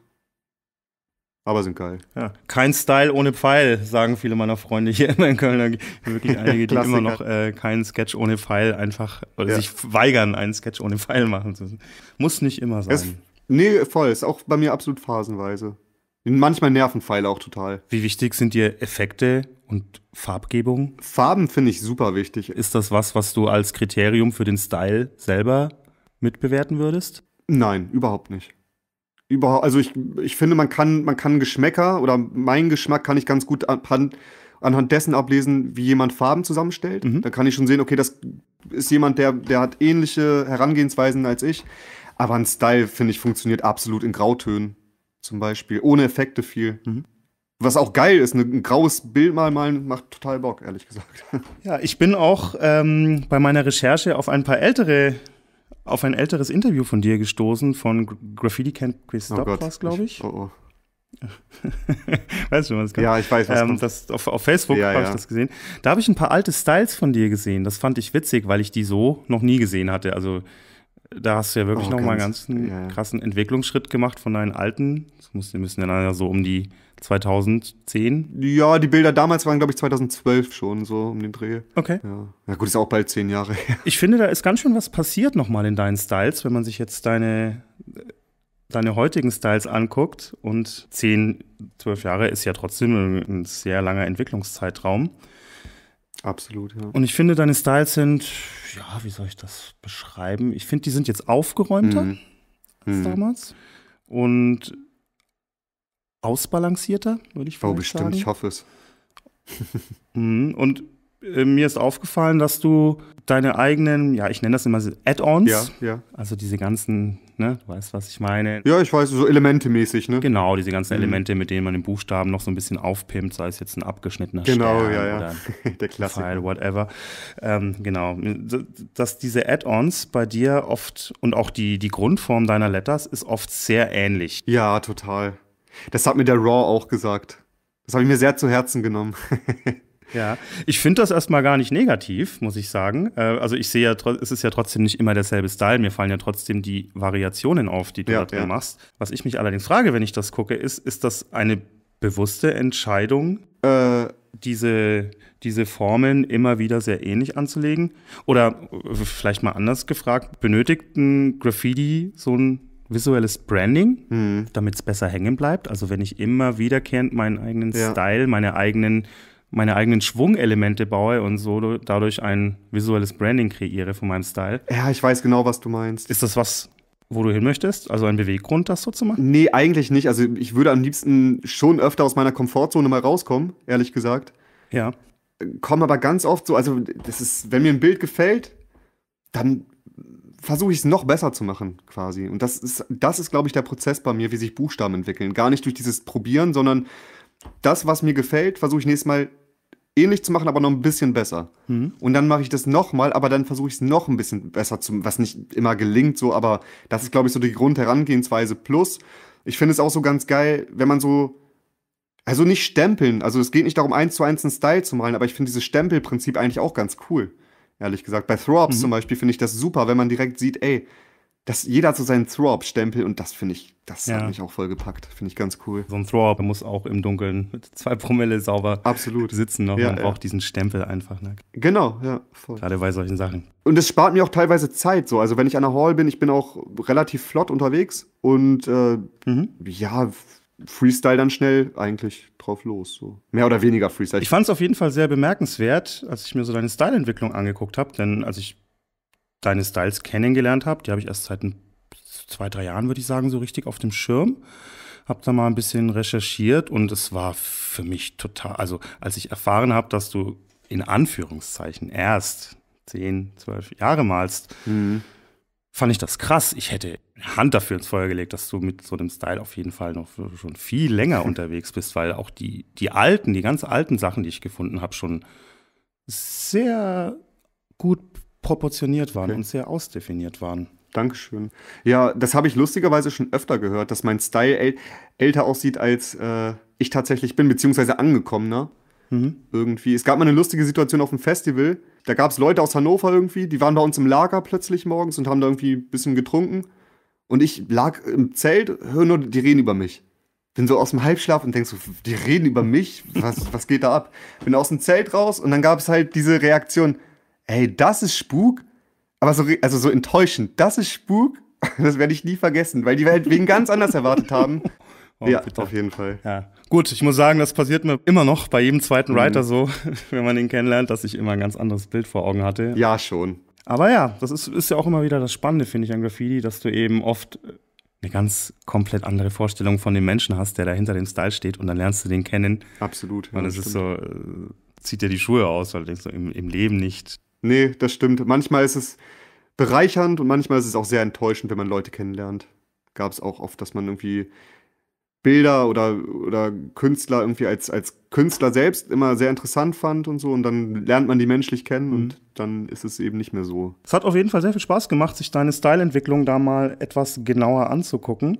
Aber sind geil. Ja. Kein Style ohne Pfeil, sagen viele meiner Freunde hier immer in Köln. Wirklich einige, die immer noch äh, keinen Sketch ohne Pfeil einfach oder ja. sich weigern, einen Sketch ohne Pfeil machen zu müssen. Muss nicht immer sein. Es, nee, voll. Ist auch bei mir absolut phasenweise. Manchmal nerven Pfeile auch total. Wie wichtig sind dir Effekte und Farbgebung? Farben finde ich super wichtig. Ist das was, was du als Kriterium für den Style selber mitbewerten würdest? Nein, überhaupt nicht überhaupt, also ich, ich finde, man kann, man kann Geschmäcker oder meinen Geschmack kann ich ganz gut anhand, anhand dessen ablesen, wie jemand Farben zusammenstellt. Mhm. Da kann ich schon sehen, okay, das ist jemand, der, der hat ähnliche Herangehensweisen als ich. Aber ein Style, finde ich, funktioniert absolut in Grautönen zum Beispiel, ohne Effekte viel. Mhm. Was auch geil ist, ne, ein graues Bild mal malen macht total Bock, ehrlich gesagt. Ja, ich bin auch ähm, bei meiner Recherche auf ein paar ältere auf ein älteres Interview von dir gestoßen, von Graffiti Can't Quiz Stop oh glaube ich. Oh, oh. weißt du, was kommt? Ja, ich weiß, was ähm, kommt. Das, auf, auf Facebook ja, habe ja. ich das gesehen. Da habe ich ein paar alte Styles von dir gesehen. Das fand ich witzig, weil ich die so noch nie gesehen hatte. Also da hast du ja wirklich oh, nochmal einen ganz ja, krassen Entwicklungsschritt gemacht von deinen alten. Das muss, die müssen ja so um die 2010? Ja, die Bilder damals waren, glaube ich, 2012 schon so um den Dreh. Okay. Ja. Na gut, ist auch bald zehn Jahre her. Ich finde, da ist ganz schön was passiert nochmal in deinen Styles, wenn man sich jetzt deine, deine heutigen Styles anguckt. Und zehn, zwölf Jahre ist ja trotzdem ein sehr langer Entwicklungszeitraum. Absolut, ja. Und ich finde, deine Styles sind, ja, wie soll ich das beschreiben? Ich finde, die sind jetzt aufgeräumter mhm. als mhm. damals. Und ausbalancierter, würde ich oh, bestimmt, ich hoffe es. Hm, und äh, mir ist aufgefallen, dass du deine eigenen, ja, ich nenne das immer Add-ons, ja, ja. also diese ganzen, ne, du weißt, was ich meine. Ja, ich weiß, so elementemäßig, ne? Genau, diese ganzen mhm. Elemente, mit denen man den Buchstaben noch so ein bisschen aufpimpt, sei es jetzt ein abgeschnittener genau, Stern ja, ja. oder Der Klassiker. Pfeil, whatever. Ähm, genau, dass diese Add-ons bei dir oft und auch die, die Grundform deiner Letters ist oft sehr ähnlich. Ja, total. Das hat mir der Raw auch gesagt. Das habe ich mir sehr zu Herzen genommen. Ja, ich finde das erstmal gar nicht negativ, muss ich sagen. Äh, also ich sehe ja, es ist ja trotzdem nicht immer derselbe Style. Mir fallen ja trotzdem die Variationen auf, die du ja, da drin ja. machst. Was ich mich allerdings frage, wenn ich das gucke, ist, ist das eine bewusste Entscheidung, äh. diese, diese Formeln immer wieder sehr ähnlich anzulegen? Oder äh, vielleicht mal anders gefragt, benötigt ein Graffiti so ein visuelles Branding, mhm. damit es besser hängen bleibt. Also wenn ich immer wiederkehrend meinen eigenen ja. Style, meine eigenen, meine eigenen Schwungelemente baue und so dadurch ein visuelles Branding kreiere von meinem Style. Ja, ich weiß genau, was du meinst. Ist das was, wo du hin möchtest? Also ein Beweggrund, das so zu machen? Nee, eigentlich nicht. Also ich würde am liebsten schon öfter aus meiner Komfortzone mal rauskommen, ehrlich gesagt. Ja. Äh, Komme aber ganz oft so, also das ist, wenn mir ein Bild gefällt, dann versuche ich es noch besser zu machen, quasi. Und das ist, das ist, glaube ich, der Prozess bei mir, wie sich Buchstaben entwickeln. Gar nicht durch dieses Probieren, sondern das, was mir gefällt, versuche ich nächstes Mal ähnlich zu machen, aber noch ein bisschen besser. Mhm. Und dann mache ich das nochmal, aber dann versuche ich es noch ein bisschen besser zu, was nicht immer gelingt, so, aber das ist, glaube ich, so die Grundherangehensweise. Plus, ich finde es auch so ganz geil, wenn man so, also nicht stempeln, also es geht nicht darum, eins zu eins einen Style zu malen, aber ich finde dieses Stempelprinzip eigentlich auch ganz cool ehrlich gesagt. Bei Throw-Ups mhm. zum Beispiel finde ich das super, wenn man direkt sieht, ey, das, jeder hat so seinen Throw-Up-Stempel und das finde ich, das ja. hat mich auch voll gepackt. Finde ich ganz cool. So ein Throw-Up muss auch im Dunkeln mit zwei Promille sauber Absolut. sitzen noch. Ja, man ja. braucht diesen Stempel einfach. Ne? Genau, ja, voll. Gerade bei solchen Sachen. Und es spart mir auch teilweise Zeit so. Also wenn ich an der Hall bin, ich bin auch relativ flott unterwegs und äh, mhm. ja, Freestyle dann schnell eigentlich drauf los. So. Mehr oder weniger Freestyle. Ich fand es auf jeden Fall sehr bemerkenswert, als ich mir so deine Styleentwicklung angeguckt habe, denn als ich deine Styles kennengelernt habe, die habe ich erst seit ein, zwei, drei Jahren, würde ich sagen, so richtig auf dem Schirm. Hab da mal ein bisschen recherchiert und es war für mich total, also als ich erfahren habe, dass du in Anführungszeichen erst zehn, zwölf Jahre malst, mhm fand ich das krass. Ich hätte Hand dafür ins Feuer gelegt, dass du mit so einem Style auf jeden Fall noch schon viel länger unterwegs bist, weil auch die, die alten, die ganz alten Sachen, die ich gefunden habe, schon sehr gut proportioniert waren okay. und sehr ausdefiniert waren. Dankeschön. Ja, das habe ich lustigerweise schon öfter gehört, dass mein Style äl älter aussieht, als äh, ich tatsächlich bin, beziehungsweise angekommener. Mhm. Irgendwie. Es gab mal eine lustige Situation auf dem Festival da gab es Leute aus Hannover irgendwie, die waren bei uns im Lager plötzlich morgens und haben da irgendwie ein bisschen getrunken. Und ich lag im Zelt, höre nur, die reden über mich. Bin so aus dem Halbschlaf und denkst so, die reden über mich? Was, was geht da ab? Bin aus dem Zelt raus und dann gab es halt diese Reaktion, ey, das ist Spuk? Aber so, also so enttäuschend, das ist Spuk? Das werde ich nie vergessen, weil die halt wegen ganz anders erwartet haben. Oh, ja, bitte. auf jeden Fall. Ja. Gut, ich muss sagen, das passiert mir immer noch bei jedem zweiten mhm. Writer so, wenn man ihn kennenlernt, dass ich immer ein ganz anderes Bild vor Augen hatte. Ja, schon. Aber ja, das ist, ist ja auch immer wieder das Spannende, finde ich, an Graffiti, dass du eben oft äh, eine ganz komplett andere Vorstellung von dem Menschen hast, der da hinter dem Style steht und dann lernst du den kennen. Absolut. Ja, und es ist so, äh, zieht dir die Schuhe aus, weil du denkst, so, im, im Leben nicht. Nee, das stimmt. Manchmal ist es bereichernd und manchmal ist es auch sehr enttäuschend, wenn man Leute kennenlernt. Gab es auch oft, dass man irgendwie Bilder oder, oder Künstler irgendwie als, als Künstler selbst immer sehr interessant fand und so. Und dann lernt man die menschlich kennen mhm. und dann ist es eben nicht mehr so. Es hat auf jeden Fall sehr viel Spaß gemacht, sich deine Styleentwicklung da mal etwas genauer anzugucken.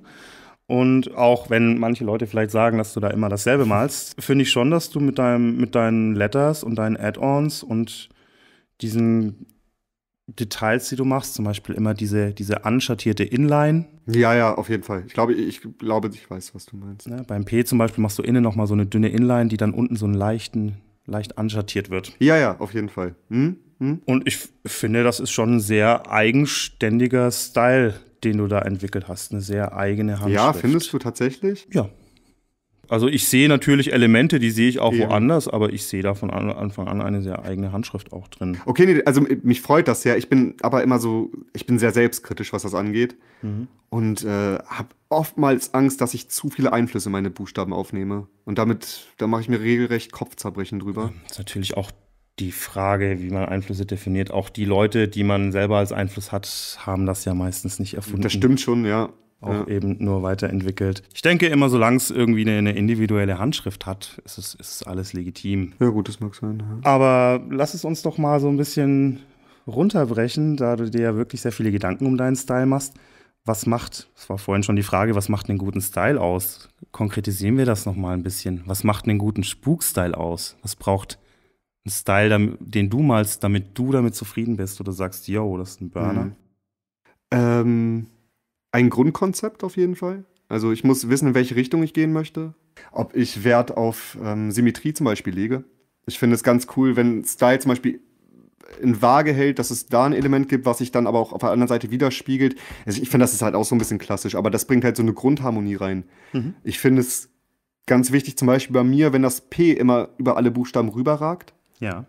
Und auch wenn manche Leute vielleicht sagen, dass du da immer dasselbe malst, finde ich schon, dass du mit, deinem, mit deinen Letters und deinen Add-ons und diesen Details, die du machst, zum Beispiel immer diese, diese anschattierte Inline. Ja, ja, auf jeden Fall. Ich glaube, ich glaube, ich weiß, was du meinst. Ja, ne, beim P zum Beispiel machst du innen nochmal so eine dünne Inline, die dann unten so einen leichten, leicht anschattiert wird. Ja, ja, auf jeden Fall. Hm? Hm? Und ich finde, das ist schon ein sehr eigenständiger Style, den du da entwickelt hast. Eine sehr eigene Handschrift. Ja, findest du tatsächlich? Ja. Also ich sehe natürlich Elemente, die sehe ich auch Eben. woanders, aber ich sehe da von Anfang an eine sehr eigene Handschrift auch drin. Okay, nee, also mich freut das ja. Ich bin aber immer so, ich bin sehr selbstkritisch, was das angeht. Mhm. Und äh, habe oftmals Angst, dass ich zu viele Einflüsse in meine Buchstaben aufnehme. Und damit, da mache ich mir regelrecht Kopfzerbrechen drüber. Das ist natürlich auch die Frage, wie man Einflüsse definiert. Auch die Leute, die man selber als Einfluss hat, haben das ja meistens nicht erfunden. Das stimmt schon, ja auch ja. eben nur weiterentwickelt. Ich denke immer, solange es irgendwie eine, eine, individuelle Handschrift hat, ist es ist alles legitim. Ja, gut, das mag sein. Ja. Aber lass es uns doch mal so ein bisschen runterbrechen, da du dir ja wirklich sehr viele Gedanken um deinen Style machst. Was macht, das war vorhin schon die Frage, was macht einen guten Style aus? Konkretisieren wir das nochmal ein bisschen. Was macht einen guten Spukstyle aus? Was braucht ein Style, den du malst, damit du damit zufrieden bist oder sagst, yo, das ist ein Burner? Mhm. Ähm, ein Grundkonzept auf jeden Fall. Also ich muss wissen, in welche Richtung ich gehen möchte. Ob ich Wert auf ähm, Symmetrie zum Beispiel lege. Ich finde es ganz cool, wenn Style zum Beispiel in Waage hält, dass es da ein Element gibt, was sich dann aber auch auf der anderen Seite widerspiegelt. Also ich finde, das ist halt auch so ein bisschen klassisch, aber das bringt halt so eine Grundharmonie rein. Mhm. Ich finde es ganz wichtig, zum Beispiel bei mir, wenn das P immer über alle Buchstaben rüberragt. Ja.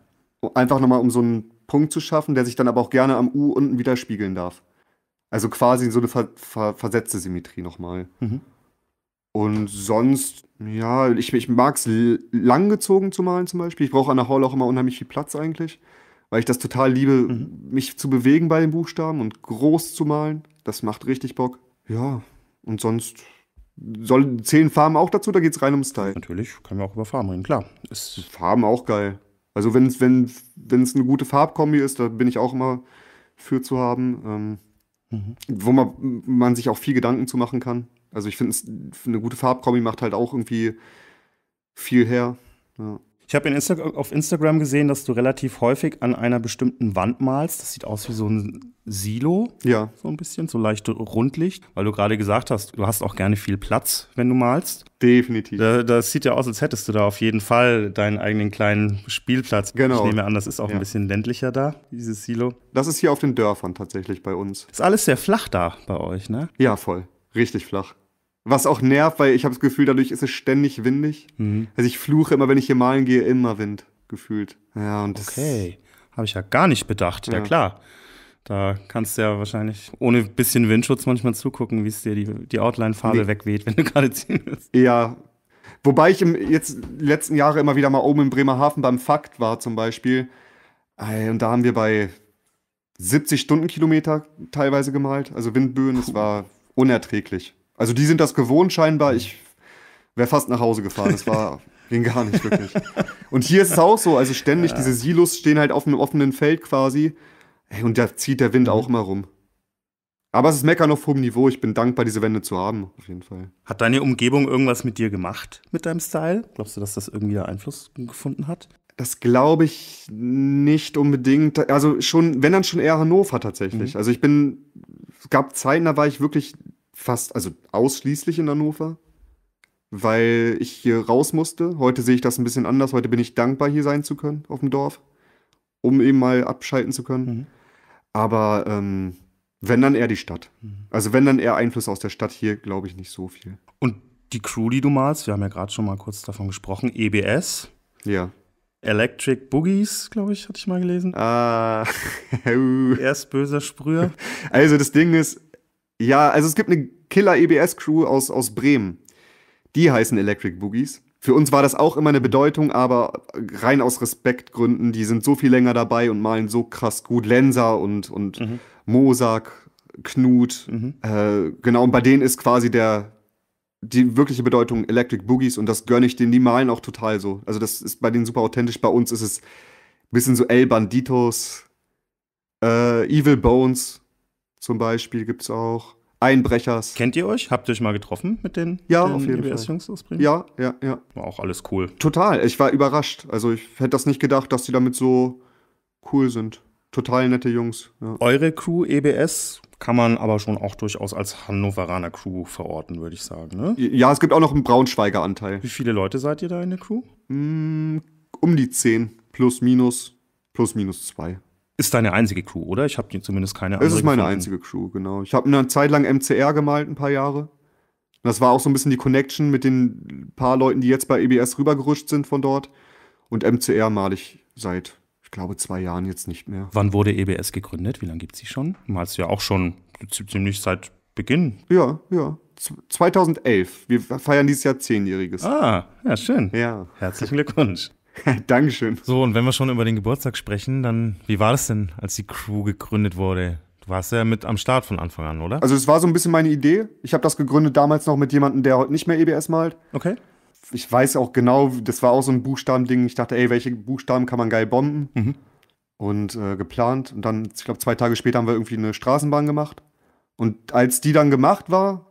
Einfach nochmal, um so einen Punkt zu schaffen, der sich dann aber auch gerne am U unten widerspiegeln darf. Also quasi so eine ver ver versetzte Symmetrie nochmal. Mhm. Und sonst, ja, ich, ich mag es langgezogen zu malen zum Beispiel. Ich brauche an der Hall auch immer unheimlich viel Platz eigentlich, weil ich das total liebe, mhm. mich zu bewegen bei den Buchstaben und groß zu malen. Das macht richtig Bock. Ja, und sonst soll, zählen Farben auch dazu, da geht es rein ums Style. Natürlich, können wir auch über Farben reden, klar. Ist Farben auch geil. Also wenn es eine gute Farbkombi ist, da bin ich auch immer für zu haben. Ähm, Mhm. Wo man, man sich auch viel Gedanken zu machen kann. Also ich finde, eine gute Farbkombi macht halt auch irgendwie viel her. Ja. Ich habe Insta auf Instagram gesehen, dass du relativ häufig an einer bestimmten Wand malst. Das sieht aus wie so ein Silo. Ja. So ein bisschen, so leicht rundlicht. Weil du gerade gesagt hast, du hast auch gerne viel Platz, wenn du malst. Definitiv. Da, das sieht ja aus, als hättest du da auf jeden Fall deinen eigenen kleinen Spielplatz. Genau. Ich nehme an, das ist auch ja. ein bisschen ländlicher da, dieses Silo. Das ist hier auf den Dörfern tatsächlich bei uns. Ist alles sehr flach da bei euch, ne? Ja, voll. Richtig flach. Was auch nervt, weil ich habe das Gefühl, dadurch ist es ständig windig. Mhm. Also ich fluche immer, wenn ich hier malen gehe, immer Wind gefühlt. Ja, und okay, habe ich ja gar nicht bedacht. Ja. ja, klar. Da kannst du ja wahrscheinlich ohne bisschen Windschutz manchmal zugucken, wie es dir die, die Outline-Farbe nee. wegweht, wenn du gerade ziehen willst. Ja. Wobei ich im, jetzt letzten Jahre immer wieder mal oben in Bremerhaven beim Fakt war zum Beispiel. Und da haben wir bei 70 Stundenkilometer teilweise gemalt. Also Windböen, Puh. das war unerträglich. Also die sind das gewohnt scheinbar. Ich wäre fast nach Hause gefahren. Das war ging gar nicht wirklich. Und hier ist es auch so, also ständig ja. diese Silos stehen halt auf einem offenen Feld quasi. und da zieht der Wind mhm. auch immer rum. Aber es ist Meckern auf hohem Niveau. Ich bin dankbar, diese Wände zu haben, auf jeden Fall. Hat deine Umgebung irgendwas mit dir gemacht, mit deinem Style? Glaubst du, dass das irgendwie Einfluss gefunden hat? Das glaube ich nicht unbedingt. Also schon, wenn dann schon eher Hannover tatsächlich. Mhm. Also ich bin, es gab Zeiten, da war ich wirklich fast, also ausschließlich in Hannover, weil ich hier raus musste. Heute sehe ich das ein bisschen anders. Heute bin ich dankbar, hier sein zu können auf dem Dorf, um eben mal abschalten zu können. Mhm. Aber ähm, wenn dann eher die Stadt. Mhm. Also wenn dann eher Einfluss aus der Stadt hier, glaube ich, nicht so viel. Und die Crew, die du malst, wir haben ja gerade schon mal kurz davon gesprochen, EBS. Ja. Electric Boogies, glaube ich, hatte ich mal gelesen. Ah. Erst böser Sprüher. Also das Ding ist, ja, also es gibt eine Killer-EBS-Crew aus, aus Bremen. Die heißen Electric Boogies. Für uns war das auch immer eine Bedeutung, aber rein aus Respektgründen, die sind so viel länger dabei und malen so krass gut. Lenser und, und mhm. Mosak, Knut, mhm. äh, genau, und bei denen ist quasi der die wirkliche Bedeutung Electric Boogies und das gönne ich denen, die malen auch total so. Also das ist bei denen super authentisch. Bei uns ist es ein bisschen so El Banditos, äh, Evil Bones, zum Beispiel gibt es auch. Einbrechers. Kennt ihr euch? Habt ihr euch mal getroffen mit den, ja, den auf jeden EBS Fall. jungs aus Ja, ja, ja. War auch alles cool. Total, ich war überrascht. Also ich hätte das nicht gedacht, dass die damit so cool sind. Total nette Jungs. Ja. Eure Crew EBS kann man aber schon auch durchaus als Hannoveraner Crew verorten, würde ich sagen. Ne? Ja, es gibt auch noch einen Braunschweiger Anteil. Wie viele Leute seid ihr da in der Crew? Mm, um die zehn. Plus, minus, plus, minus zwei. Ist deine einzige Crew, oder? Ich habe zumindest keine andere. Es ist meine gefunden. einzige Crew, genau. Ich habe eine Zeit lang MCR gemalt, ein paar Jahre. Und das war auch so ein bisschen die Connection mit den paar Leuten, die jetzt bei EBS rübergerutscht sind von dort. Und MCR male ich seit, ich glaube, zwei Jahren jetzt nicht mehr. Wann wurde EBS gegründet? Wie lange gibt es sie schon? Malst du ja auch schon ziemlich seit Beginn. Ja, ja. 2011. Wir feiern dieses Jahr Zehnjähriges. Ah, ja, schön. Ja. Herzlichen Glückwunsch. Dankeschön. So, und wenn wir schon über den Geburtstag sprechen, dann wie war das denn, als die Crew gegründet wurde? Du warst ja mit am Start von Anfang an, oder? Also es war so ein bisschen meine Idee. Ich habe das gegründet damals noch mit jemandem, der heute nicht mehr EBS malt. Okay. Ich weiß auch genau, das war auch so ein Buchstabending. Ich dachte, ey, welche Buchstaben kann man geil bomben? Mhm. Und äh, geplant. Und dann, ich glaube, zwei Tage später haben wir irgendwie eine Straßenbahn gemacht. Und als die dann gemacht war,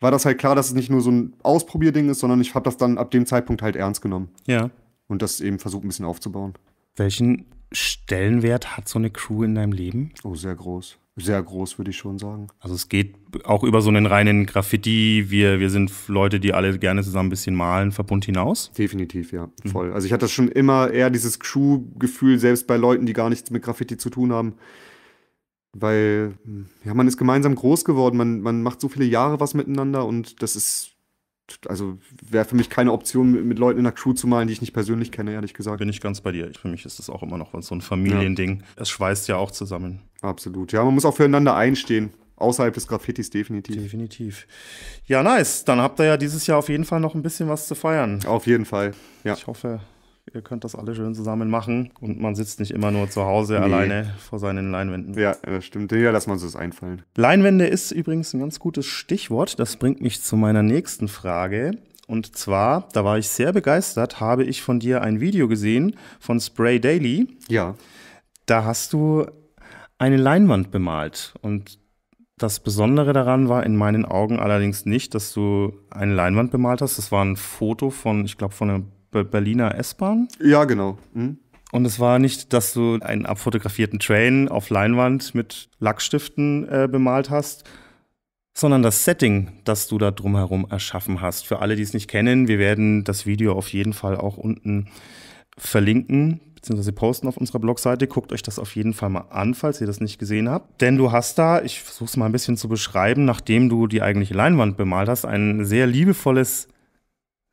war das halt klar, dass es nicht nur so ein Ausprobierding ist, sondern ich habe das dann ab dem Zeitpunkt halt ernst genommen. Ja und das eben versucht ein bisschen aufzubauen. Welchen Stellenwert hat so eine Crew in deinem Leben? Oh, sehr groß. Sehr groß, würde ich schon sagen. Also es geht auch über so einen reinen Graffiti, wir, wir sind Leute, die alle gerne zusammen ein bisschen malen, Verbund hinaus? Definitiv, ja, mhm. voll. Also ich hatte schon immer eher dieses Crew-Gefühl, selbst bei Leuten, die gar nichts mit Graffiti zu tun haben, weil ja, man ist gemeinsam groß geworden, man, man macht so viele Jahre was miteinander und das ist also wäre für mich keine Option, mit, mit, Leuten in der Crew zu malen, die ich nicht persönlich kenne, ehrlich gesagt. Bin ich ganz bei dir. Für mich ist das auch immer noch so ein Familiending. Ja. Es schweißt ja auch zusammen. Absolut. Ja, man muss auch füreinander einstehen. Außerhalb des Graffitis, definitiv. Definitiv. Ja, nice. Dann habt ihr ja dieses Jahr auf jeden Fall noch ein bisschen was zu feiern. Auf jeden Fall. Ja. Ich hoffe, ihr könnt das alle schön zusammen machen und man sitzt nicht immer nur zu Hause nee. alleine vor seinen Leinwänden. Ja, das stimmt. Ja, lass man es einfallen. Leinwände ist übrigens ein ganz gutes Stichwort. Das bringt mich zu meiner nächsten Frage. Und zwar, da war ich sehr begeistert, habe ich von dir ein Video gesehen von Spray Daily. Ja. Da hast du eine Leinwand bemalt und das Besondere daran war in meinen Augen allerdings nicht, dass du eine Leinwand bemalt hast. Das war ein Foto von, ich glaube, von einer Berliner S-Bahn? Ja, genau. Hm. Und es war nicht, dass du einen abfotografierten Train auf Leinwand mit Lackstiften äh, bemalt hast, sondern das Setting, das du da drumherum erschaffen hast. Für alle, die es nicht kennen, wir werden das Video auf jeden Fall auch unten verlinken, beziehungsweise posten auf unserer Blogseite. Guckt euch das auf jeden Fall mal an, falls ihr das nicht gesehen habt. Denn du hast da, ich versuche es mal ein bisschen zu beschreiben, nachdem du die eigentliche Leinwand bemalt hast, ein sehr liebevolles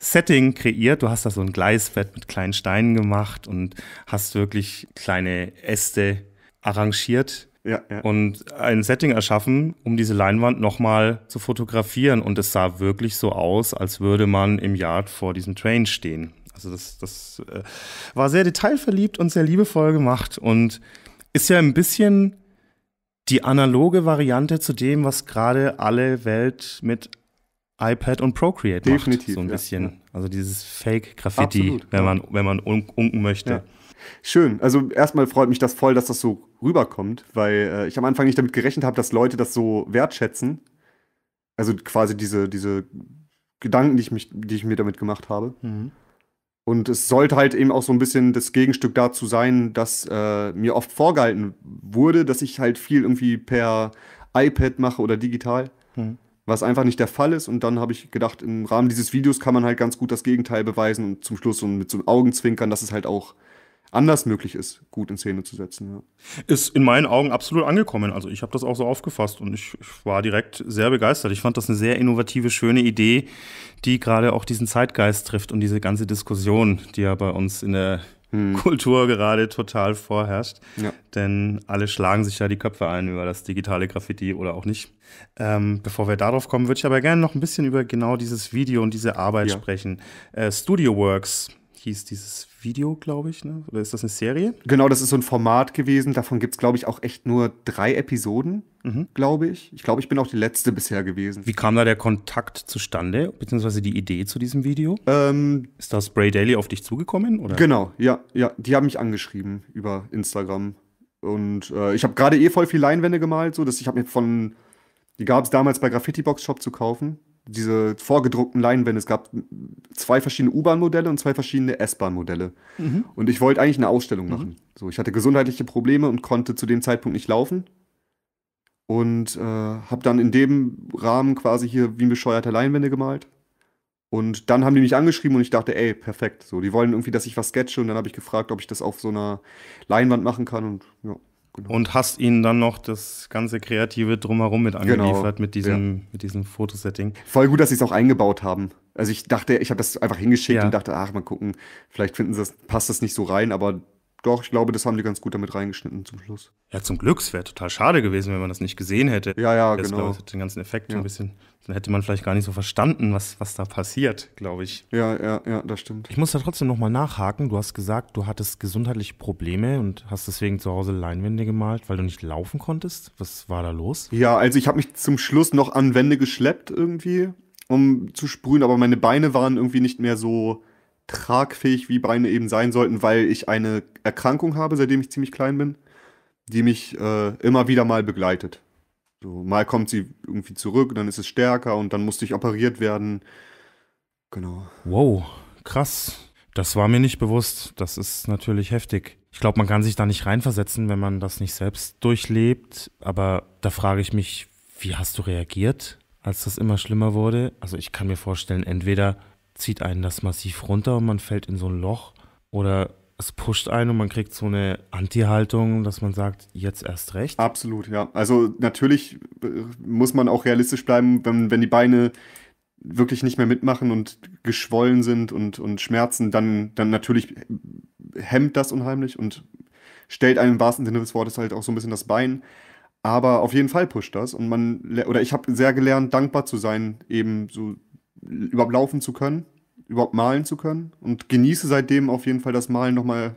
Setting kreiert. Du hast da so ein Gleisbett mit kleinen Steinen gemacht und hast wirklich kleine Äste arrangiert. Ja, ja. Und ein Setting erschaffen, um diese Leinwand nochmal zu fotografieren. Und es sah wirklich so aus, als würde man im Yard vor diesem Train stehen. Also das, das äh, war sehr detailverliebt und sehr liebevoll gemacht und ist ja ein bisschen die analoge Variante zu dem, was gerade alle Welt mit iPad und Procreate Definitiv, macht, so ein ja, bisschen. Ja. Also dieses Fake-Graffiti, Absolut, wenn, ja. man, wenn man un unken möchte. Schön. Also erstmal freut mich das voll, dass das so rüberkommt, weil äh, ich am Anfang nicht damit gerechnet habe, dass Leute das so wertschätzen. Also quasi diese, diese Gedanken, die ich, mich, die ich mir damit gemacht habe. Mhm. Und es sollte halt eben auch so ein bisschen das Gegenstück dazu sein, dass äh, mir oft vorgehalten wurde, dass ich halt viel irgendwie per iPad mache oder digital. Mhm was einfach nicht der Fall ist. Und dann habe ich gedacht, im Rahmen dieses Videos kann man halt ganz gut das Gegenteil beweisen und zum Schluss so mit so einem Augenzwinkern, dass es halt auch anders möglich ist, gut in Szene zu setzen. Ja. Ist in meinen Augen absolut angekommen. Also ich habe das auch so aufgefasst und ich, ich, war direkt sehr begeistert. Ich fand das eine sehr innovative, schöne Idee, die gerade auch diesen Zeitgeist trifft und diese ganze Diskussion, die ja bei uns in der hm. Kultur gerade total vorherrscht. Ja. Denn alle schlagen sich ja die Köpfe ein über das digitale Graffiti oder auch nicht. Ähm, bevor wir darauf kommen, würde ich aber gerne noch ein bisschen über genau dieses Video und diese Arbeit ja. sprechen. Äh, Studio Works hieß dieses Video, glaube ich, ne? Oder ist das eine Serie? Genau, das ist so ein Format gewesen. Davon gibt es, glaube ich, auch echt nur drei Episoden, mhm. glaube ich. Ich glaube, ich bin auch die letzte bisher gewesen. Wie kam da der Kontakt zustande, beziehungsweise die Idee zu diesem Video? Ähm, ist da Spray Daily auf dich zugekommen? Oder? Genau, ja, ja. Die haben mich angeschrieben über Instagram. Und äh, ich habe gerade eh voll viel Leinwände gemalt, so dass ich habe mir von. Die gab es damals bei Graffiti Box Shop zu kaufen diese vorgedruckten Leinwände. Es gab zwei verschiedene U-Bahn-Modelle und zwei verschiedene S-Bahn-Modelle. Mhm. Und ich wollte eigentlich eine Ausstellung mhm. machen. Mhm. So, ich hatte gesundheitliche Probleme und konnte zu dem Zeitpunkt nicht laufen. Und äh, habe dann in dem Rahmen quasi hier wie ein bescheuerter Leinwände gemalt. Und dann haben die mich angeschrieben und ich dachte, ey, perfekt. So, die wollen irgendwie, dass ich was sketche und dann habe ich gefragt, ob ich das auf so einer Leinwand machen kann und ja. Genau. Und hast ihnen dann noch das ganze Kreative drumherum mit genau. angeliefert, genau. mit, diesem, ja. mit diesem Fotosetting. Voll gut, dass sie es auch eingebaut haben. Also ich dachte, ich habe das einfach hingeschickt ja. und dachte, ach, mal gucken, vielleicht finden sie das, passt das nicht so rein, aber doch, ich glaube, das haben die ganz gut damit reingeschnitten zum Schluss. Ja, zum Glück, es wäre total schade gewesen, wenn man das nicht gesehen hätte. Ja, ja, das, genau. Das hätte den ganzen Effekt ja. ein bisschen, dann hätte man vielleicht gar nicht so verstanden, was, was da passiert, glaube ich. Ja, ja, ja, das stimmt. Ich muss da trotzdem nochmal nachhaken. Du hast gesagt, du hattest gesundheitliche Probleme und hast deswegen zu Hause Leinwände gemalt, weil du nicht laufen konntest. Was war da los? Ja, also ich habe mich zum Schluss noch an Wände geschleppt irgendwie, um zu sprühen, aber meine Beine waren irgendwie nicht mehr so tragfähig wie Beine eben sein sollten, weil ich eine Erkrankung habe, seitdem ich ziemlich klein bin, die mich äh, immer wieder mal begleitet. So, mal kommt sie irgendwie zurück, dann ist es stärker und dann musste ich operiert werden. Genau. Wow, krass. Das war mir nicht bewusst. Das ist natürlich heftig. Ich glaube, man kann sich da nicht reinversetzen, wenn man das nicht selbst durchlebt. Aber da frage ich mich, wie hast du reagiert, als das immer schlimmer wurde? Also ich kann mir vorstellen, entweder zieht einen das massiv runter und man fällt in so ein Loch oder es pusht einen und man kriegt so eine Anti-Haltung, dass man sagt, jetzt erst recht. Absolut, ja. Also natürlich äh, muss man auch realistisch bleiben, wenn, wenn die Beine wirklich nicht mehr mitmachen und geschwollen sind und, und schmerzen, dann, dann natürlich hemmt das unheimlich und stellt einem im wahrsten Sinne des Wortes halt auch so ein bisschen das Bein. Aber auf jeden Fall pusht das und man, oder ich habe sehr gelernt, dankbar zu sein, eben so überhaupt laufen zu können, überhaupt malen zu können und genieße seitdem auf jeden Fall das Malen nochmal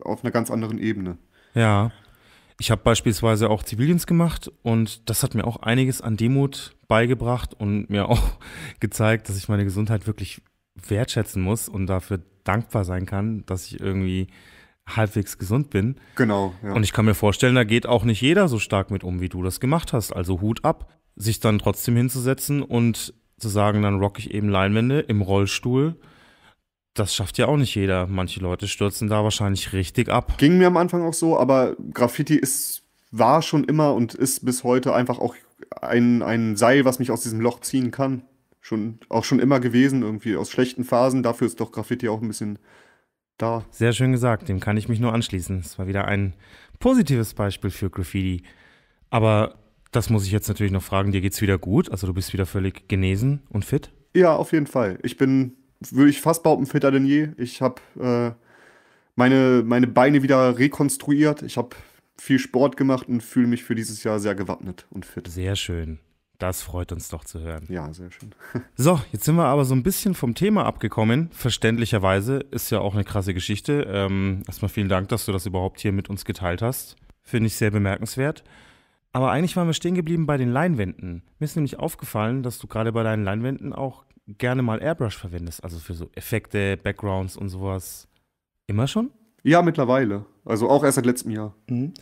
auf einer ganz anderen Ebene. Ja. Ich habe beispielsweise auch Zivildienst gemacht und das hat mir auch einiges an Demut beigebracht und mir auch gezeigt, dass ich meine Gesundheit wirklich wertschätzen muss und dafür dankbar sein kann, dass ich irgendwie halbwegs gesund bin. Genau. Ja. Und ich kann mir vorstellen, da geht auch nicht jeder so stark mit um, wie du das gemacht hast. Also Hut ab, sich dann trotzdem hinzusetzen und zu sagen, dann rock ich eben Leinwände im Rollstuhl. Das schafft ja auch nicht jeder. Manche Leute stürzen da wahrscheinlich richtig ab. Ging mir am Anfang auch so, aber Graffiti ist, war schon immer und ist bis heute einfach auch ein, ein Seil, was mich aus diesem Loch ziehen kann. Schon, auch schon immer gewesen, irgendwie aus schlechten Phasen. Dafür ist doch Graffiti auch ein bisschen da. Sehr schön gesagt, dem kann ich mich nur anschließen. Es war wieder ein positives Beispiel für Graffiti. Aber das muss ich jetzt natürlich noch fragen. Dir geht es wieder gut? Also du bist wieder völlig genesen und fit? Ja, auf jeden Fall. Ich bin, würde ich fast behaupten, fitter denn je. Ich habe äh, meine, meine Beine wieder rekonstruiert. Ich habe viel Sport gemacht und fühle mich für dieses Jahr sehr gewappnet und fit. Sehr schön. Das freut uns doch zu hören. Ja, sehr schön. so, jetzt sind wir aber so ein bisschen vom Thema abgekommen. Verständlicherweise ist ja auch eine krasse Geschichte. Ähm, erstmal vielen Dank, dass du das überhaupt hier mit uns geteilt hast. Finde ich sehr bemerkenswert. Aber eigentlich waren wir stehen geblieben bei den Leinwänden. Mir ist nämlich aufgefallen, dass du gerade bei deinen Leinwänden auch gerne mal Airbrush verwendest, also für so Effekte, Backgrounds und sowas. Immer schon? Ja, mittlerweile. Also auch erst seit letztem Jahr. Mhm.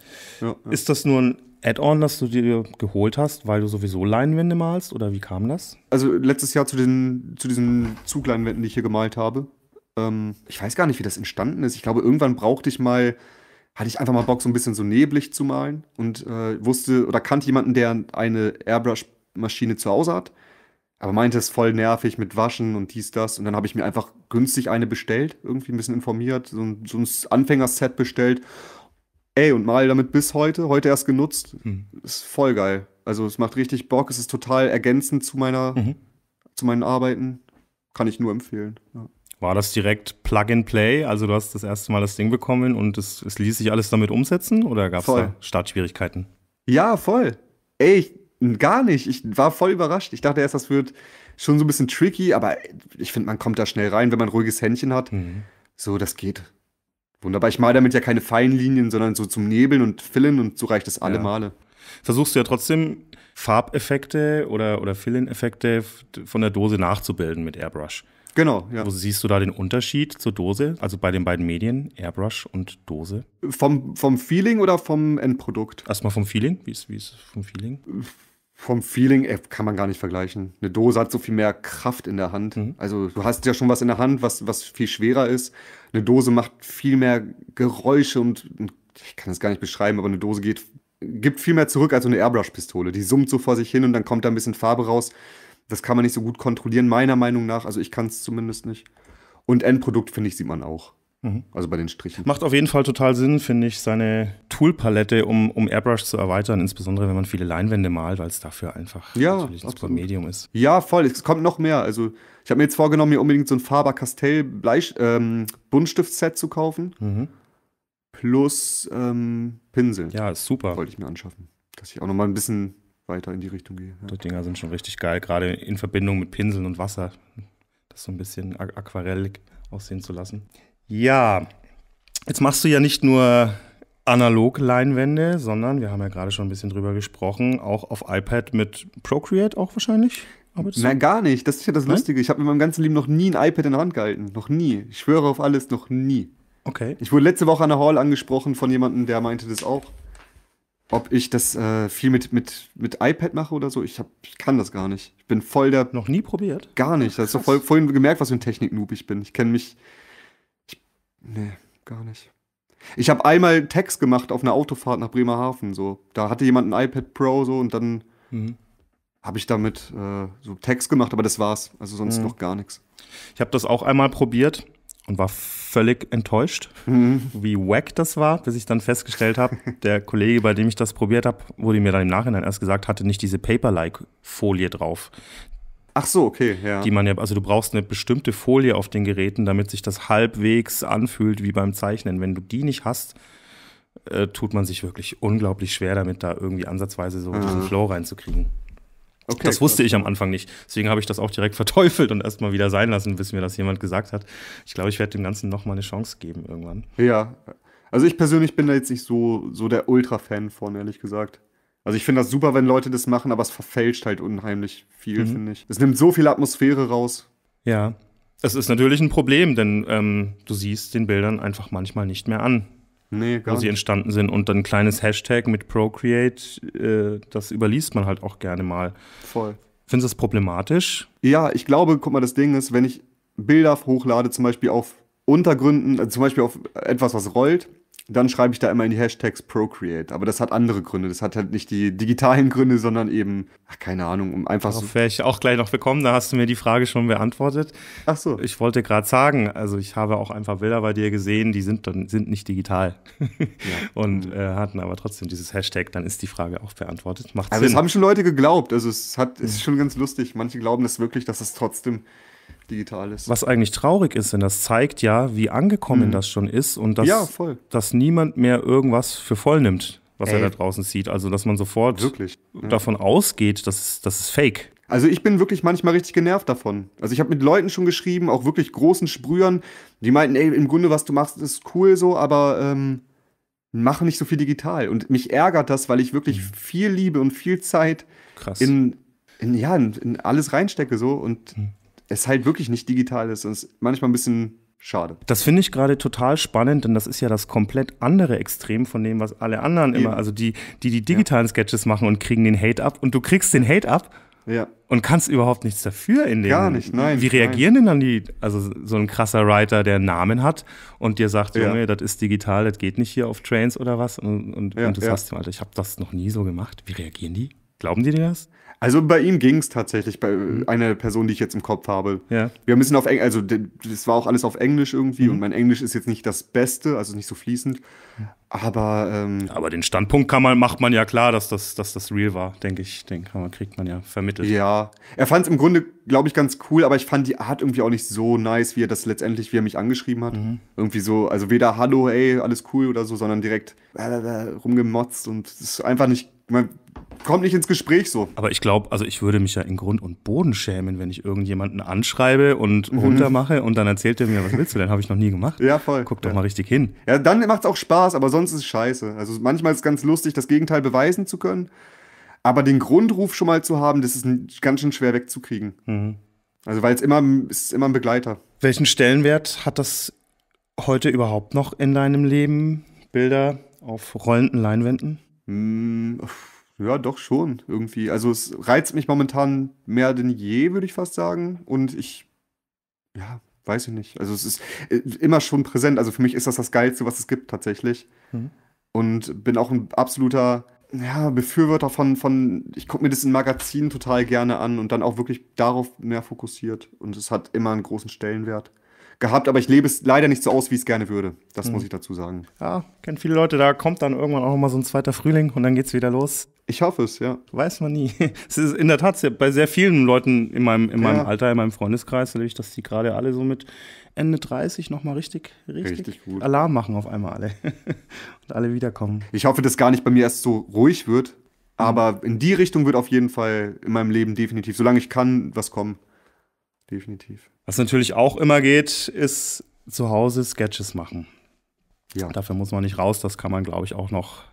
Ja, ja. Ist das nur ein Add-on, das du dir geholt hast, weil du sowieso Leinwände malst oder wie kam das? Also letztes Jahr zu, den, zu diesen Zugleinwänden, die ich hier gemalt habe. Ähm, ich weiß gar nicht, wie das entstanden ist. Ich glaube, irgendwann brauchte ich mal hatte ich einfach mal Bock, so ein bisschen so neblig zu malen und äh, wusste oder kannte jemanden, der eine Airbrush-Maschine zu Hause hat, aber meinte es voll nervig mit Waschen und dies, das. Und dann habe ich mir einfach günstig eine bestellt, irgendwie ein bisschen informiert, so ein, so ein Anfängerset bestellt. Ey, und mal damit bis heute, heute erst genutzt. Mhm. Ist voll geil. Also es macht richtig Bock, es ist total ergänzend zu meiner, mhm. zu meinen Arbeiten. Kann ich nur empfehlen. Ja war das direkt Plug and Play? Also du hast das erste Mal das Ding bekommen und es, es ließ sich alles damit umsetzen oder gab es da Startschwierigkeiten? Ja, voll. Ey, ich, gar nicht. Ich war voll überrascht. Ich dachte erst, das wird schon so ein bisschen tricky, aber ich finde, man kommt da schnell rein, wenn man ein ruhiges Händchen hat. Mhm. So, das geht. Wunderbar. Ich male damit ja keine feinen Linien, sondern so zum Nebeln und Fillen und so reicht es alle ja. Male. Versuchst du ja trotzdem Farbeffekte oder, oder in effekte von der Dose nachzubilden mit Airbrush. Genau, ja. Wo siehst du da den Unterschied zur Dose? Also bei den beiden Medien, Airbrush und Dose? Vom, vom Feeling oder vom Endprodukt? Erstmal vom Feeling. Wie ist, wie ist vom Feeling? Vom Feeling ey, äh, kann man gar nicht vergleichen. Eine Dose hat so viel mehr Kraft in der Hand. Mhm. Also du hast ja schon was in der Hand, was, was viel schwerer ist. Eine Dose macht viel mehr Geräusche und ich kann es gar nicht beschreiben, aber eine Dose geht, gibt viel mehr zurück als eine Airbrush-Pistole. Die summt so vor sich hin und dann kommt da ein bisschen Farbe raus das kann man nicht so gut kontrollieren, meiner Meinung nach. Also ich kann es zumindest nicht. Und Endprodukt, finde ich, sieht man auch. Mhm. Also bei den Strichen. Macht auf jeden Fall total Sinn, finde ich, seine Toolpalette, um, um Airbrush zu erweitern, insbesondere wenn man viele Leinwände malt, weil es dafür einfach ja, natürlich ein super Medium ist. Ja, voll. Es kommt noch mehr. Also ich habe mir jetzt vorgenommen, mir unbedingt so ein Faber-Castell-Buntstift-Set ähm, zu kaufen. Mhm. Plus ähm, Pinsel. Ja, super. Wollte ich mir anschaffen. Dass ich auch nochmal ein bisschen weiter in die Richtung gehe. Ja. Die Dinger sind schon richtig geil, gerade in Verbindung mit Pinseln und Wasser. Das so ein bisschen aquarellig aussehen zu lassen. Ja, jetzt machst du ja nicht nur analog Leinwände, sondern wir haben ja gerade schon ein bisschen drüber gesprochen, auch auf iPad mit Procreate auch wahrscheinlich. Na, gar nicht. Das ist ja das Nein? Lustige. Ich habe in meinem ganzen Leben noch nie ein iPad in der Hand gehalten. Noch nie. Ich schwöre auf alles, noch nie. Okay. Ich wurde letzte Woche an der Hall angesprochen von jemandem, der meinte das auch ob ich das äh, viel mit, mit, mit iPad mache oder so. Ich, hab, ich kann das gar nicht. Ich bin voll der. Noch nie probiert? Gar nicht. Das hast doch voll, vorhin gemerkt, was für ein Technik-Noob ich bin. Ich kenne mich. Ich, nee, gar nicht. Ich habe einmal Text gemacht auf einer Autofahrt nach Bremerhaven. So. Da hatte jemand ein iPad Pro so und dann mhm. habe ich damit äh, so Text gemacht, aber das war's. Also sonst mhm. noch gar nichts. Ich habe das auch einmal probiert und war völlig enttäuscht, mhm. wie wack das war, bis ich dann festgestellt habe, der Kollege, bei dem ich das probiert habe, wurde mir dann im Nachhinein erst gesagt, hatte nicht diese Paper-like-Folie drauf. Ach so, okay, ja. Die man ja, also du brauchst eine bestimmte Folie auf den Geräten, damit sich das halbwegs anfühlt wie beim Zeichnen. Wenn du die nicht hast, äh, tut man sich wirklich unglaublich schwer damit, da irgendwie ansatzweise so mhm. diesen Flow reinzukriegen. Okay, das wusste ich am Anfang nicht. Deswegen habe ich das auch direkt verteufelt und erstmal wieder sein lassen, bis mir das jemand gesagt hat. Ich glaube, ich werde dem Ganzen nochmal eine Chance geben irgendwann. Ja. Also ich persönlich bin da jetzt nicht so, so der Ultra-Fan von, ehrlich gesagt. Also ich finde das super, wenn Leute das machen, aber es verfälscht halt unheimlich viel, mhm. finde ich. Es nimmt so viel Atmosphäre raus. Ja. Es ist natürlich ein Problem, denn ähm, du siehst den Bildern einfach manchmal nicht mehr an, Nee, wo sie entstanden sind. Und dann ein kleines Hashtag mit Procreate, äh, das überliest man halt auch gerne mal. Voll. Findest du das problematisch? Ja, ich glaube, guck mal, das Ding ist, wenn ich Bilder hochlade, zum Beispiel auf Untergründen, also zum Beispiel auf etwas, was rollt, dann schreibe ich da immer in die Hashtags Procreate. Aber das hat andere Gründe. Das hat halt nicht die digitalen Gründe, sondern eben, ach, keine Ahnung, um einfach Darauf so. wäre ich auch gleich noch bekommen, da hast du mir die Frage schon beantwortet. Ach so. Ich wollte gerade sagen, also ich habe auch einfach Bilder bei dir gesehen, die sind dann sind nicht digital. Ja. Und äh, hatten aber trotzdem dieses Hashtag, dann ist die Frage auch beantwortet. Macht also Sinn. es haben schon Leute geglaubt. Also es hat, es ist schon ganz lustig. Manche glauben das wirklich, dass es trotzdem Digitales. Was eigentlich traurig ist, denn das zeigt ja, wie angekommen mhm. das schon ist und dass, ja, dass niemand mehr irgendwas für voll nimmt, was Ey. er da draußen sieht. Also, dass man sofort wirklich, ja. davon ausgeht, dass das ist Fake. Also ich bin wirklich manchmal richtig genervt davon. Also ich habe mit Leuten schon geschrieben, auch wirklich großen Sprühern, die meinten, ey, im Grunde, was du machst, ist cool so, aber ähm, mache nicht so viel digital. Und mich ärgert das, weil ich wirklich mhm. viel Liebe und viel Zeit Krass. in, in, ja, in, in alles reinstecke so und mhm es halt wirklich nicht digital ist. Und ist manchmal ein bisschen schade. Das finde ich gerade total spannend, denn das ist ja das komplett andere Extrem von dem, was alle anderen Eben. immer, also die, die die digitalen ja. Sketches machen und kriegen den Hate ab und du kriegst den Hate ab ja. und kannst überhaupt nichts dafür in dem. Gar nicht, nein. Wie reagieren nein. denn dann die, also so ein krasser Writer, der einen Namen hat und dir sagt, ja. Junge, das ist digital, das geht nicht hier auf Trains oder was und, und, ja, und du sagst ihm, Alter, ich habe das noch nie so gemacht. Wie reagieren die? Glauben die dir das? Also bei ihm ging es tatsächlich, bei mhm. einer Person, die ich jetzt im Kopf habe. Ja. Wir haben ein bisschen auf Englisch, also das war auch alles auf Englisch irgendwie mhm. und mein Englisch ist jetzt nicht das Beste, also nicht so fließend. Aber, ähm, aber den Standpunkt kann man, macht man ja klar, dass das, dass das real war, denke ich. Den kann man, kriegt man ja vermittelt. Ja. Er fand es im Grunde, glaube ich, ganz cool, aber ich fand die Art irgendwie auch nicht so nice, wie er das letztendlich, wie er mich angeschrieben hat. Mhm. Irgendwie so, also weder Hallo, ey, alles cool oder so, sondern direkt äh, rumgemotzt und es ist einfach nicht, man kommt nicht ins Gespräch so. Aber ich glaube, also ich würde mich ja in Grund und Boden schämen, wenn ich irgendjemanden anschreibe und mhm. runtermache und dann erzählt er mir, was willst du denn? Habe ich noch nie gemacht. Ja, voll. Guck doch ja. mal richtig hin. Ja, dann macht es auch Spaß, aber sonst ist es scheiße. Also manchmal ist es ganz lustig, das Gegenteil beweisen zu können. Aber den Grundruf schon mal zu haben, das ist ganz schön schwer wegzukriegen. Mhm. Also, weil es immer, es ist immer ein Begleiter. Welchen Stellenwert hat das heute überhaupt noch in deinem Leben? Bilder auf rollenden Leinwänden? Mmh ja, doch schon, irgendwie. Also es reizt mich momentan mehr denn je, würde ich fast sagen. Und ich, ja, weiß ich nicht. Also es ist äh, immer schon präsent. Also für mich ist das das Geilste, was es gibt tatsächlich. Mhm. Und bin auch ein absoluter ja, Befürworter von, von ich gucke mir das in Magazinen total gerne an und dann auch wirklich darauf mehr fokussiert. Und es hat immer einen großen Stellenwert gehabt, aber ich lebe es leider nicht so aus, wie ich es gerne würde. Das mhm. muss ich dazu sagen. Ja, kennen viele Leute, da kommt dann irgendwann auch mal so ein zweiter Frühling und dann geht es wieder los. Ich hoffe es, ja. Weiß man nie. Es ist in der Tat bei sehr vielen Leuten in meinem, in meinem Alter, in meinem Freundeskreis, erlebe ich, dass die gerade alle so mit Ende 30 nochmal richtig, richtig, richtig gut. Alarm machen auf einmal alle. und alle wiederkommen. Ich hoffe, dass gar nicht bei mir erst so ruhig wird, mhm. aber in die Richtung wird auf jeden Fall in meinem Leben definitiv, solange ich kann, was kommen definitiv. Was natürlich auch immer geht, ist zu Hause Sketches machen. Ja. Dafür muss man nicht raus, das kann man, glaube ich, auch noch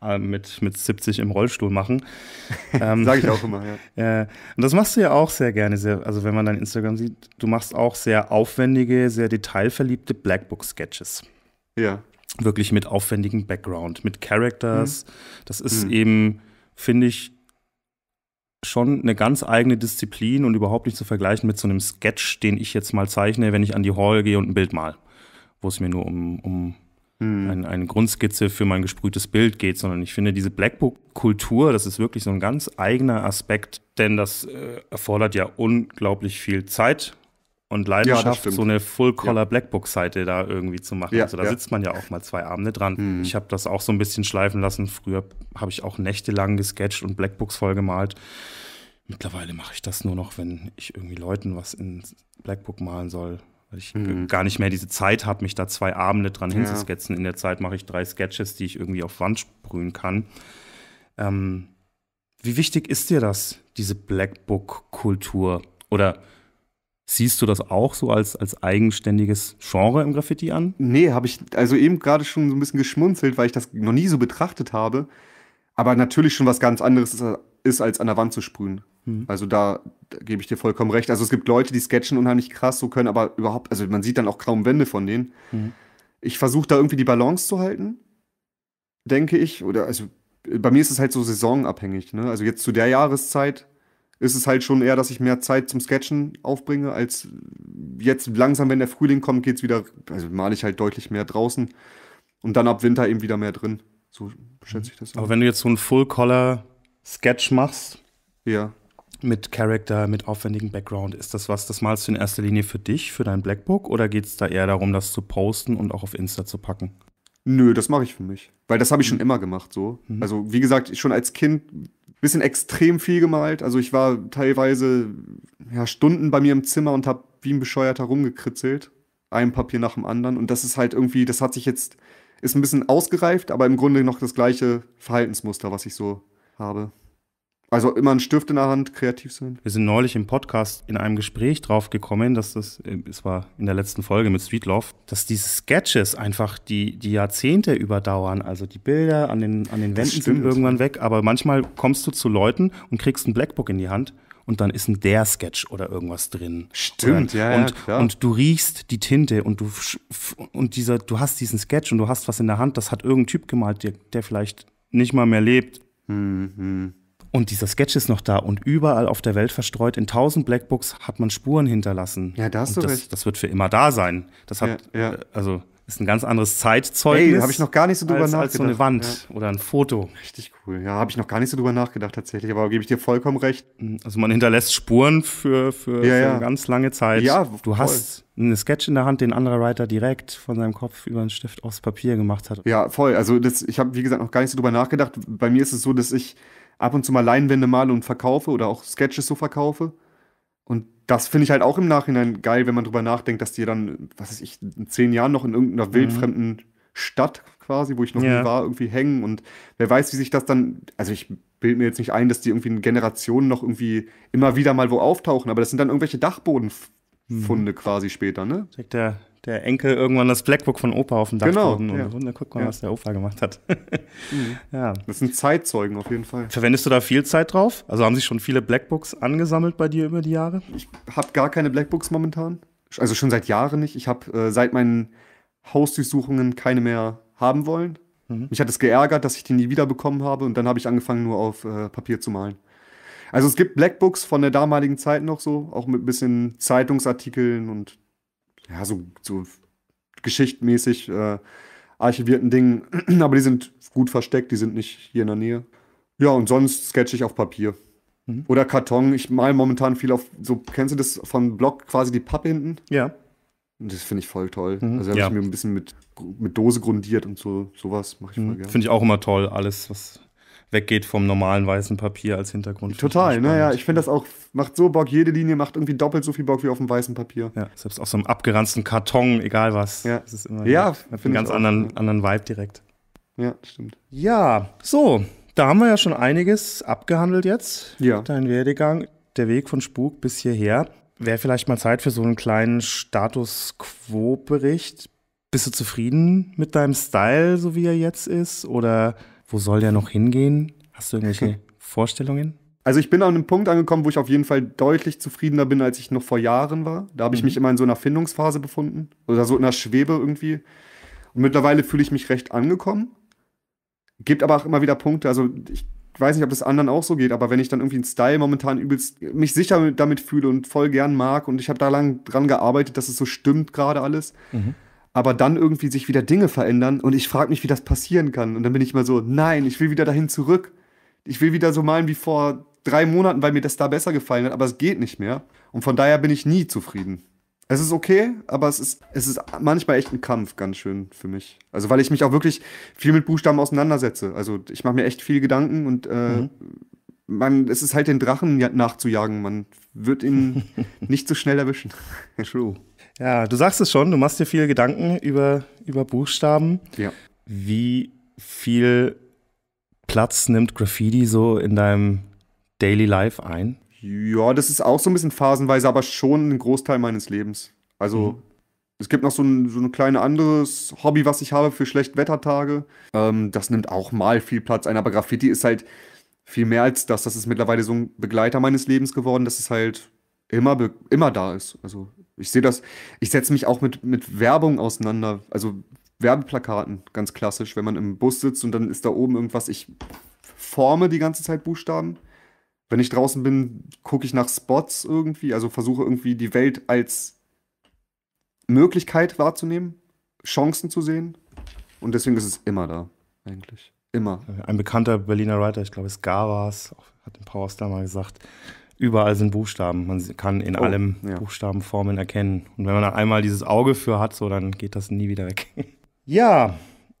äh, mit, mit 70 im Rollstuhl machen. ähm, Sage ich auch immer, ja. Äh, und das machst du ja auch sehr gerne. Sehr, also wenn man dein Instagram sieht, du machst auch sehr aufwendige, sehr detailverliebte Blackbook-Sketches. Ja. Wirklich mit aufwendigem Background, mit Characters. Mhm. Das ist mhm. eben, finde ich, schon eine ganz eigene Disziplin und überhaupt nicht zu vergleichen mit so einem Sketch, den ich jetzt mal zeichne, wenn ich an die Hall gehe und ein Bild mal, wo es mir nur um, um hm. ein, eine Grundskizze für mein gesprühtes Bild geht, sondern ich finde diese Blackbook-Kultur, das ist wirklich so ein ganz eigener Aspekt, denn das äh, erfordert ja unglaublich viel Zeit und Leidenschaft, ja, so eine Full-Color-Blackbook-Seite da irgendwie zu machen. Ja, also da ja. sitzt man ja auch mal zwei Abende dran. Hm. Ich habe das auch so ein bisschen schleifen lassen. Früher habe ich auch nächtelang gesketcht und Blackbooks vollgemalt. Mittlerweile mache ich das nur noch, wenn ich irgendwie Leuten was in Blackbook malen soll. Weil ich hm. gar nicht mehr diese Zeit habe, mich da zwei Abende dran hinzusketzen. In der Zeit mache ich drei Sketches, die ich irgendwie auf Wand sprühen kann. Ähm, wie wichtig ist dir das, diese Blackbook-Kultur? Oder Siehst du das auch so als, als eigenständiges Genre im Graffiti an? Nee, habe ich also eben gerade schon so ein bisschen geschmunzelt, weil ich das noch nie so betrachtet habe. Aber natürlich schon was ganz anderes ist, ist als an der Wand zu sprühen. Mhm. Also da, da gebe ich dir vollkommen recht. Also es gibt Leute, die sketchen unheimlich krass, so können aber überhaupt, also man sieht dann auch kaum Wände von denen. Mhm. Ich versuche da irgendwie die Balance zu halten, denke ich. Oder also bei mir ist es halt so saisonabhängig. Ne? Also jetzt zu der Jahreszeit ist es halt schon eher, dass ich mehr Zeit zum Sketchen aufbringe, als jetzt langsam, wenn der Frühling kommt, geht es wieder, also male ich halt deutlich mehr draußen und dann ab Winter eben wieder mehr drin. So schätze ich das. Aber an. wenn du jetzt so einen Full-Color-Sketch machst, ja. mit Character, mit aufwendigem Background, ist das was, das malst du in erster Linie für dich, für dein Blackbook oder geht es da eher darum, das zu posten und auch auf Insta zu packen? Nö, das mache ich für mich. Weil das habe ich schon mhm. immer gemacht so. Mhm. Also, wie gesagt, schon als Kind bisschen extrem viel gemalt. Also ich war teilweise ja, Stunden bei mir im Zimmer und habe wie ein Bescheuerter rumgekritzelt. Ein Papier nach dem anderen. Und das ist halt irgendwie, das hat sich jetzt, ist ein bisschen ausgereift, aber im Grunde noch das gleiche Verhaltensmuster, was ich so habe. Also immer ein Stift in der Hand, kreativ sein. Wir sind neulich im Podcast in einem Gespräch drauf gekommen, dass das, äh, es war in der letzten Folge mit Sweet Love, dass diese Sketches einfach die, die Jahrzehnte überdauern. Also die Bilder an den, an den Wänden sind irgendwann weg, aber manchmal kommst du zu Leuten und kriegst ein Blackbook in die Hand und dann ist ein der Sketch oder irgendwas drin. Stimmt, oder, ja, und, ja, klar. und du riechst die Tinte und du und dieser, du hast diesen Sketch und du hast was in der Hand, das hat irgendein Typ gemalt, der, der vielleicht nicht mal mehr lebt. Mhm. Und dieser Sketch ist noch da und überall auf der Welt verstreut. In tausend Blackbooks hat man Spuren hinterlassen. Ja, da hast und du das, recht. Das wird für immer da sein. Das hat, ja, ja. Äh, also ist ein ganz anderes Zeitzeugnis. Hey, habe ich noch gar nicht so drüber als, nachgedacht. Als so eine Wand ja. oder ein Foto. Richtig cool. Ja, habe ich noch gar nicht so drüber nachgedacht tatsächlich, aber gebe ich dir vollkommen recht. Hm, also man hinterlässt Spuren für, für, ja, für ja. ganz lange Zeit. Ja, voll. du hast einen Sketch in der Hand, den anderer Writer direkt von seinem Kopf über einen Stift aufs Papier gemacht hat. Ja, voll. Also das, ich habe wie gesagt noch gar nicht so drüber nachgedacht. Bei mir ist es so, dass ich ab und zu mal Leinwände male und verkaufe oder auch Sketches so verkaufe. Und das finde ich halt auch im Nachhinein geil, wenn man drüber nachdenkt, dass die dann, was weiß ich, in zehn Jahren noch in irgendeiner mhm. wildfremden Stadt quasi, wo ich noch ja. nie war, irgendwie hängen. Und wer weiß, wie sich das dann. Also ich bilde mir jetzt nicht ein, dass die irgendwie in Generationen noch irgendwie immer wieder mal wo auftauchen, aber das sind dann irgendwelche Dachbodenfunde mhm. quasi später, ne? Sagt der der Enkel irgendwann das Blackbook von Opa auf dem Dach genau, und ja. und dann guck mal, ja. was der Opa gemacht hat. mhm. ja. Das sind Zeitzeugen auf jeden Fall. Verwendest du da viel Zeit drauf? Also haben sich schon viele Blackbooks angesammelt bei dir über die Jahre? Ich habe gar keine Blackbooks momentan. Also schon seit Jahren nicht. Ich habe äh, seit meinen Hausdurchsuchungen keine mehr haben wollen. Mhm. Mich hat es geärgert, dass ich die nie wiederbekommen habe und dann habe ich angefangen, nur auf äh, Papier zu malen. Also es gibt Blackbooks von der damaligen Zeit noch so, auch mit ein bisschen Zeitungsartikeln und ja, so, so geschichtmäßig äh, archivierten Dingen, aber die sind gut versteckt, die sind nicht hier in der Nähe. Ja, und sonst sketche ich auf Papier. Mhm. Oder Karton. Ich male momentan viel auf, so kennst du das von Block, quasi die Pappe hinten? Ja. Das finde ich voll toll. Mhm. Also habe ja. ich mir ein bisschen mit, mit Dose grundiert und so sowas mache ich voll mhm. gerne. Finde ich auch immer toll, alles, was weggeht vom normalen weißen Papier als Hintergrund. Total, naja, ne? ich finde das auch, macht so Bock, jede Linie macht irgendwie doppelt so viel Bock wie auf dem weißen Papier. Ja, selbst auf so einem abgeranzten Karton, egal was. Ja, das ist immer ja, hat einen ganz auch, ja. anderen Vibe direkt. Ja, stimmt. Ja, so, da haben wir ja schon einiges abgehandelt jetzt. Ja. Dein Werdegang, der Weg von Spuk bis hierher. Wäre vielleicht mal Zeit für so einen kleinen Status Quo-Bericht. Bist du zufrieden mit deinem Style, so wie er jetzt ist? Oder wo soll der noch hingehen? Hast du irgendwelche Vorstellungen? Also ich bin an einem Punkt angekommen, wo ich auf jeden Fall deutlich zufriedener bin, als ich noch vor Jahren war. Da habe ich mhm. mich immer in so einer Findungsphase befunden oder so in einer Schwebe irgendwie. Und mittlerweile fühle ich mich recht angekommen. Gibt aber auch immer wieder Punkte, also ich weiß nicht, ob das anderen auch so geht, aber wenn ich dann irgendwie einen Style momentan übelst mich sicher damit fühle und voll gern mag und ich habe da lang dran gearbeitet, dass es so stimmt gerade alles, mhm aber dann irgendwie sich wieder Dinge verändern und ich frage mich, wie das passieren kann. Und dann bin ich immer so, nein, ich will wieder dahin zurück. Ich will wieder so malen wie vor drei Monaten, weil mir das da besser gefallen hat, aber es geht nicht mehr. Und von daher bin ich nie zufrieden. Es ist okay, aber es ist, es ist manchmal echt ein Kampf, ganz schön für mich. Also, weil ich mich auch wirklich viel mit Buchstaben auseinandersetze. Also, ich mache mir echt viel Gedanken und äh, mhm. man, es ist halt den Drachen nachzujagen. Man wird ihn nicht so schnell erwischen. True. Ja, du sagst es schon, du machst dir viele Gedanken über, über Buchstaben. Ja. Wie viel Platz nimmt Graffiti so in deinem Daily Life ein? Ja, das ist auch so ein bisschen phasenweise, aber schon ein Großteil meines Lebens. Also mhm. es gibt noch so ein, so ein kleines anderes Hobby, was ich habe für Schlechtwettertage. Ähm, das nimmt auch mal viel Platz ein, aber Graffiti ist halt viel mehr als das. Das ist mittlerweile so ein Begleiter meines Lebens geworden, dass es halt immer, immer da ist. Also ich sehe das, ich setze mich auch mit, mit Werbung auseinander. Also Werbeplakaten, ganz klassisch, wenn man im Bus sitzt und dann ist da oben irgendwas. Ich forme die ganze Zeit Buchstaben. Wenn ich draußen bin, gucke ich nach Spots irgendwie, also versuche irgendwie die Welt als Möglichkeit wahrzunehmen, Chancen zu sehen. Und deswegen ist es immer da, eigentlich. Immer. Ein bekannter Berliner Writer, ich glaube, es Gavas, hat den Powerstar mal gesagt, überall sind Buchstaben. Man kann in oh, allem ja. Buchstabenformen erkennen. Und wenn man dann einmal dieses Auge für hat, so dann geht das nie wieder weg. ja,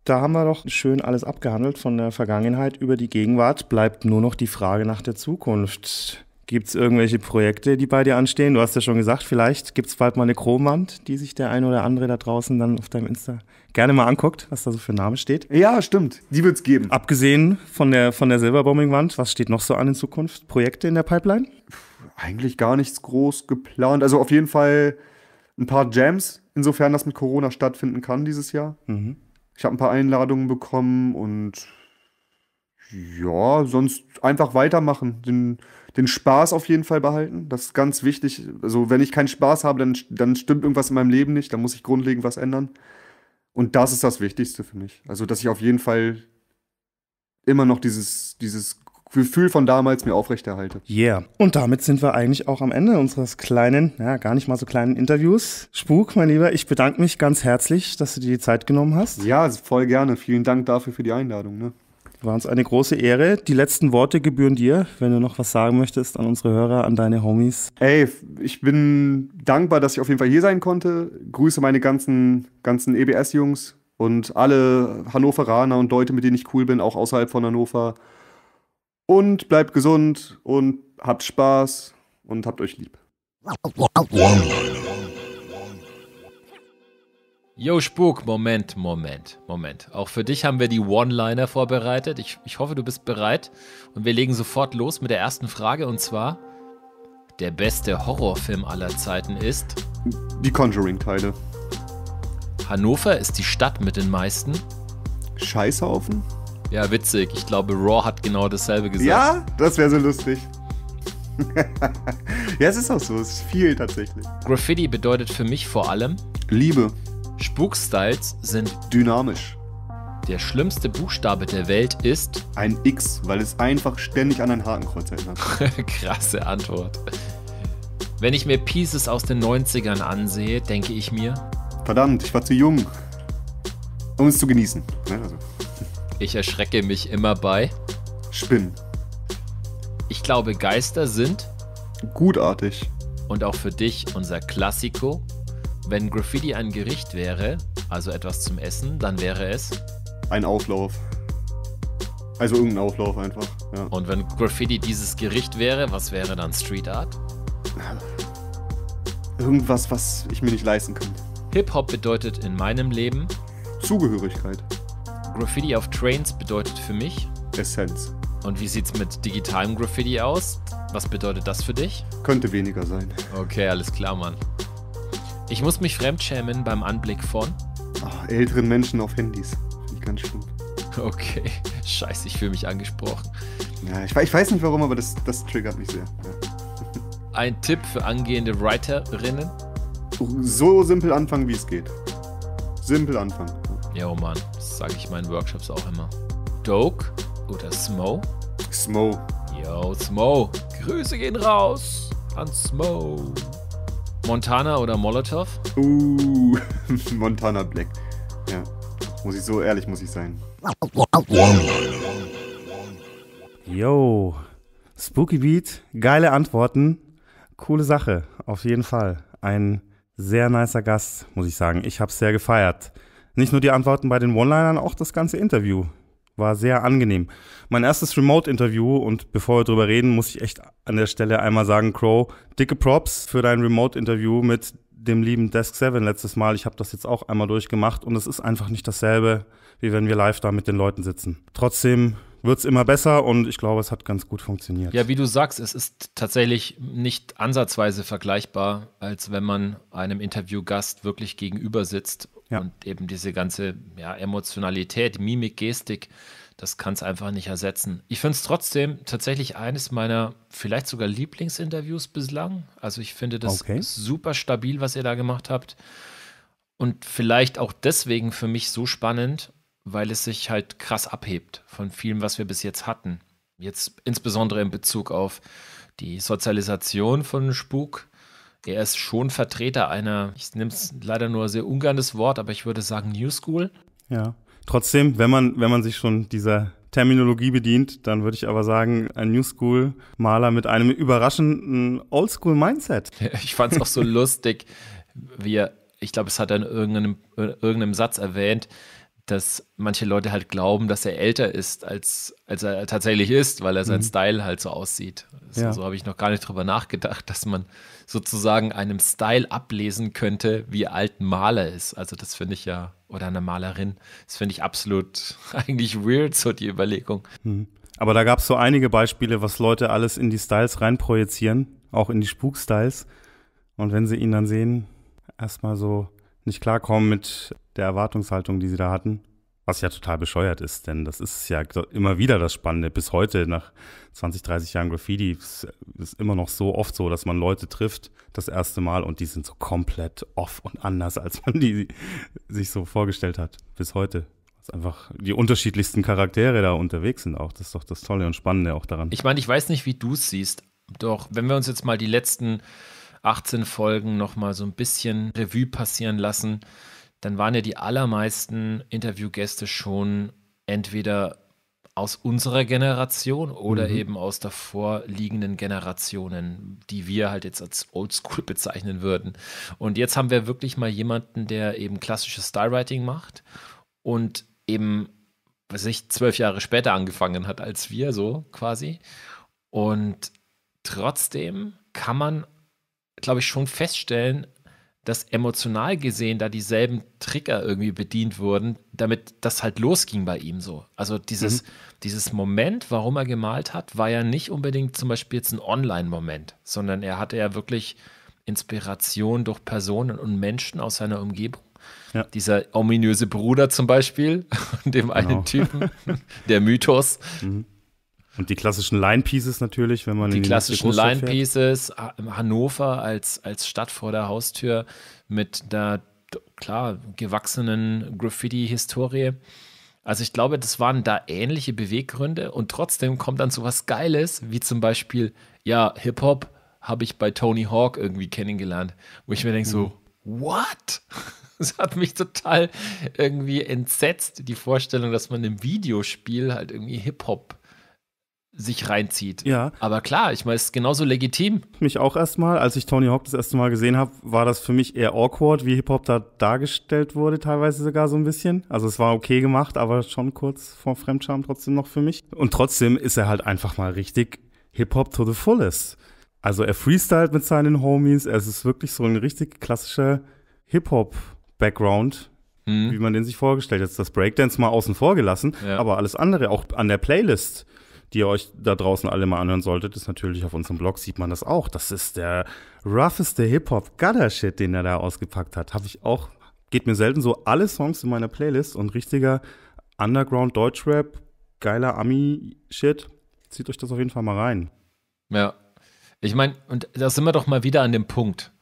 da haben wir doch schön alles abgehandelt von der Vergangenheit über die Gegenwart. Bleibt nur noch die Frage nach der Zukunft. Gibt es irgendwelche Projekte, die bei dir anstehen? Du hast ja schon gesagt, vielleicht gibt es bald mal eine Chromwand, die sich der ein oder andere da draußen dann auf deinem Insta gerne mal anguckt, was da so für ein Name steht. Ja, stimmt. Die wird es geben. Abgesehen von der, von der Silberbombing-Wand, was steht noch so an in Zukunft? Projekte in der Pipeline? Eigentlich gar nichts groß geplant. Also auf jeden Fall ein paar Jams, insofern das mit Corona stattfinden kann dieses Jahr. Mhm. Ich habe ein paar Einladungen bekommen und ja, sonst einfach weitermachen. Den, den Spaß auf jeden Fall behalten. Das ist ganz wichtig. Also, wenn ich keinen Spaß habe, dann, dann stimmt irgendwas in meinem Leben nicht. Dann muss ich grundlegend was ändern. Und das ist das Wichtigste für mich. Also, dass ich auf jeden Fall immer noch dieses, dieses Gefühl von damals mir aufrechterhalte. Yeah. Und damit sind wir eigentlich auch am Ende unseres kleinen, ja, gar nicht mal so kleinen Interviews. Spuk, mein Lieber, ich bedanke mich ganz herzlich, dass du dir die Zeit genommen hast. Ja, voll gerne. Vielen Dank dafür für die Einladung. Ne? War uns eine große Ehre. Die letzten Worte gebühren dir, wenn du noch was sagen möchtest an unsere Hörer, an deine Homies. Ey, ich bin dankbar, dass ich auf jeden Fall hier sein konnte. Grüße meine ganzen, ganzen EBS-Jungs und alle Hannoveraner und Leute, mit denen ich cool bin, auch außerhalb von Hannover. Und bleibt gesund und habt Spaß und habt euch lieb. Yo, Spuk, Moment, Moment, Moment. Auch für dich haben wir die One-Liner vorbereitet. Ich, ich hoffe, du bist bereit. Und wir legen sofort los mit der ersten Frage und zwar: Der beste Horrorfilm aller Zeiten ist. Die Conjuring-Teile. Hannover ist die Stadt mit den meisten. Scheißhaufen? Ja, witzig. Ich glaube, Raw hat genau dasselbe gesagt. Ja, das wäre so lustig. ja, es ist auch so. Es ist viel tatsächlich. Graffiti bedeutet für mich vor allem. Liebe. Spukstyles sind dynamisch. Der schlimmste Buchstabe der Welt ist ein X, weil es einfach ständig an ein Hakenkreuz erinnert. Krasse Antwort. Wenn ich mir Pieces aus den 90ern ansehe, denke ich mir. Verdammt, ich war zu jung. Um es zu genießen. Also. Ich erschrecke mich immer bei. Spinnen. Ich glaube, Geister sind. Gutartig. Und auch für dich unser Klassiko. Wenn Graffiti ein Gericht wäre, also etwas zum Essen, dann wäre es? Ein Auflauf. Also irgendein Auflauf einfach. Ja. Und wenn Graffiti dieses Gericht wäre, was wäre dann Street Art? Irgendwas, was ich mir nicht leisten kann. Hip-Hop bedeutet in meinem Leben Zugehörigkeit. Graffiti auf Trains bedeutet für mich Essenz. Und wie sieht's mit digitalem Graffiti aus? Was bedeutet das für dich? Könnte weniger sein. Okay, alles klar, Mann. Ich muss mich fremdschämen beim Anblick von Ach, älteren Menschen auf Handys. Finde ich ganz schlimm. Okay, scheiße, ich fühle mich angesprochen. Ja, ich, ich, weiß nicht warum, aber das, das triggert mich sehr. Ja. Ein Tipp für angehende Writerinnen? So simpel anfangen, wie es geht. Simpel anfangen. Ja, oh Mann, das sage ich meinen Workshops auch immer. Doke oder Smo? Smo. Yo, Smo. Grüße gehen raus an Smo. Montana oder Molotov? Uh, Montana Black. Ja. Muss ich so ehrlich, muss ich sein. Yo, Spooky Beat, geile Antworten, coole Sache, auf jeden Fall. Ein sehr nicer Gast, muss ich sagen. Ich habe es sehr gefeiert. Nicht nur die Antworten bei den One-Linern, auch das ganze Interview war sehr angenehm. Mein erstes Remote-Interview und bevor wir drüber reden, muss ich echt an der Stelle einmal sagen, Crow, dicke Props für dein Remote-Interview mit dem lieben Desk 7 letztes Mal. Ich habe das jetzt auch einmal durchgemacht und es ist einfach nicht dasselbe, wie wenn wir live da mit den Leuten sitzen. Trotzdem wird es immer besser und ich glaube, es hat ganz gut funktioniert. Ja, wie du sagst, es ist tatsächlich nicht ansatzweise vergleichbar, als wenn man einem Interviewgast wirklich gegenüber sitzt ja. Und eben diese ganze ja, Emotionalität, Mimik, Gestik, das kann es einfach nicht ersetzen. Ich finde es trotzdem tatsächlich eines meiner vielleicht sogar Lieblingsinterviews bislang. Also ich finde das okay. super stabil, was ihr da gemacht habt. Und vielleicht auch deswegen für mich so spannend, weil es sich halt krass abhebt von vielem, was wir bis jetzt hatten. Jetzt insbesondere in Bezug auf die Sozialisation von Spuk, er ist schon Vertreter einer, ich nehme es leider nur sehr ungern das Wort, aber ich würde sagen New School. Ja. Trotzdem, wenn man, wenn man sich schon dieser Terminologie bedient, dann würde ich aber sagen, ein New School Maler mit einem überraschenden Old School Mindset. Ich fand es auch so lustig, wie er, ich glaube, es hat er in irgendeinem, in irgendeinem Satz erwähnt, dass manche Leute halt glauben, dass er älter ist, als, als er tatsächlich ist, weil er mhm. sein Style halt so aussieht. So, ja. so habe ich noch gar nicht drüber nachgedacht, dass man sozusagen einem Style ablesen könnte, wie alt ein Maler ist. Also das finde ich ja, oder eine Malerin, das finde ich absolut eigentlich weird, so die Überlegung. Mhm. Aber da gab es so einige Beispiele, was Leute alles in die Styles reinprojizieren, auch in die Spuk-Styles. Und wenn sie ihn dann sehen, erstmal so nicht klarkommen mit der Erwartungshaltung, die sie da hatten. Was ja total bescheuert ist, denn das ist ja immer wieder das Spannende. Bis heute, nach 20, 30 Jahren Graffiti, ist es immer noch so oft so, dass man Leute trifft das erste Mal und die sind so komplett off und anders, als man die sich so vorgestellt hat. Bis heute. Dass einfach die unterschiedlichsten Charaktere da unterwegs sind auch. Das ist doch das Tolle und Spannende auch daran. Ich meine, ich weiß nicht, wie du es siehst. Doch, wenn wir uns jetzt mal die letzten 18 Folgen nochmal so ein bisschen Revue passieren lassen, dann waren ja die allermeisten Interviewgäste schon entweder aus unserer Generation oder mhm. eben aus davor liegenden Generationen, die wir halt jetzt als Oldschool bezeichnen würden. Und jetzt haben wir wirklich mal jemanden, der eben klassisches Stylewriting macht und eben sich zwölf Jahre später angefangen hat als wir, so quasi. Und trotzdem kann man glaube ich, schon feststellen, dass emotional gesehen da dieselben Trigger irgendwie bedient wurden, damit das halt losging bei ihm so. Also dieses, mhm. dieses Moment, warum er gemalt hat, war ja nicht unbedingt zum Beispiel jetzt ein Online-Moment, sondern er hatte ja wirklich Inspiration durch Personen und Menschen aus seiner Umgebung. Ja. Dieser ominöse Bruder zum Beispiel, dem genau. einen Typen, der Mythos, mhm. Und die klassischen Line Pieces natürlich, wenn man die in die klassischen Line Pieces, Hannover als, als Stadt vor der Haustür mit der klar gewachsenen Graffiti-Historie. Also ich glaube, das waren da ähnliche Beweggründe und trotzdem kommt dann sowas Geiles, wie zum Beispiel, ja, Hip-Hop habe ich bei Tony Hawk irgendwie kennengelernt, wo ich mir denke so, what? Das hat mich total irgendwie entsetzt, die Vorstellung, dass man im Videospiel halt irgendwie Hip-Hop sich reinzieht. Ja. Aber klar, ich meine, es ist genauso legitim. Mich auch erstmal, als ich Tony Hawk das erste Mal gesehen habe, war das für mich eher awkward, wie Hip-Hop da dargestellt wurde, teilweise sogar so ein bisschen. Also es war okay gemacht, aber schon kurz vor Fremdscham trotzdem noch für mich. Und trotzdem ist er halt einfach mal richtig Hip-Hop to the fullest. Also er freestylt mit seinen Homies, es ist wirklich so ein richtig klassischer Hip-Hop-Background, mhm. wie man den sich vorgestellt hat. Das Breakdance mal außen vor gelassen, ja. aber alles andere, auch an der Playlist – die ihr euch da draußen alle mal anhören solltet, ist natürlich auf unserem Blog, sieht man das auch. Das ist der rougheste Hip-Hop-Gutter-Shit, den er da ausgepackt hat. Habe ich auch, geht mir selten so, alle Songs in meiner Playlist und richtiger Underground-Deutschrap, geiler Ami-Shit. Zieht euch das auf jeden Fall mal rein. Ja. Ich meine, und da sind wir doch mal wieder an dem Punkt.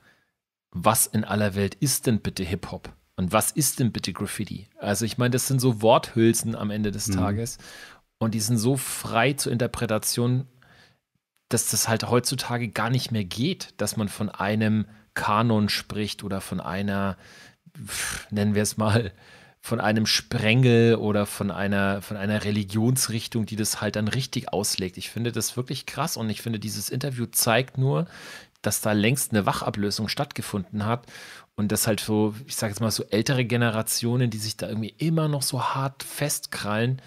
Was in aller Welt ist denn bitte Hip-Hop? Und was ist denn bitte Graffiti? Also ich meine, das sind so Worthülsen am Ende des mhm. Tages und die sind so frei zur Interpretation, dass das halt heutzutage gar nicht mehr geht, dass man von einem Kanon spricht oder von einer, nennen wir es mal, von einem Sprengel oder von einer, von einer Religionsrichtung, die das halt dann richtig auslegt. Ich finde das wirklich krass und ich finde, dieses Interview zeigt nur, dass da längst eine Wachablösung stattgefunden hat und dass halt so, ich sage jetzt mal so ältere Generationen, die sich da irgendwie immer noch so hart festkrallen,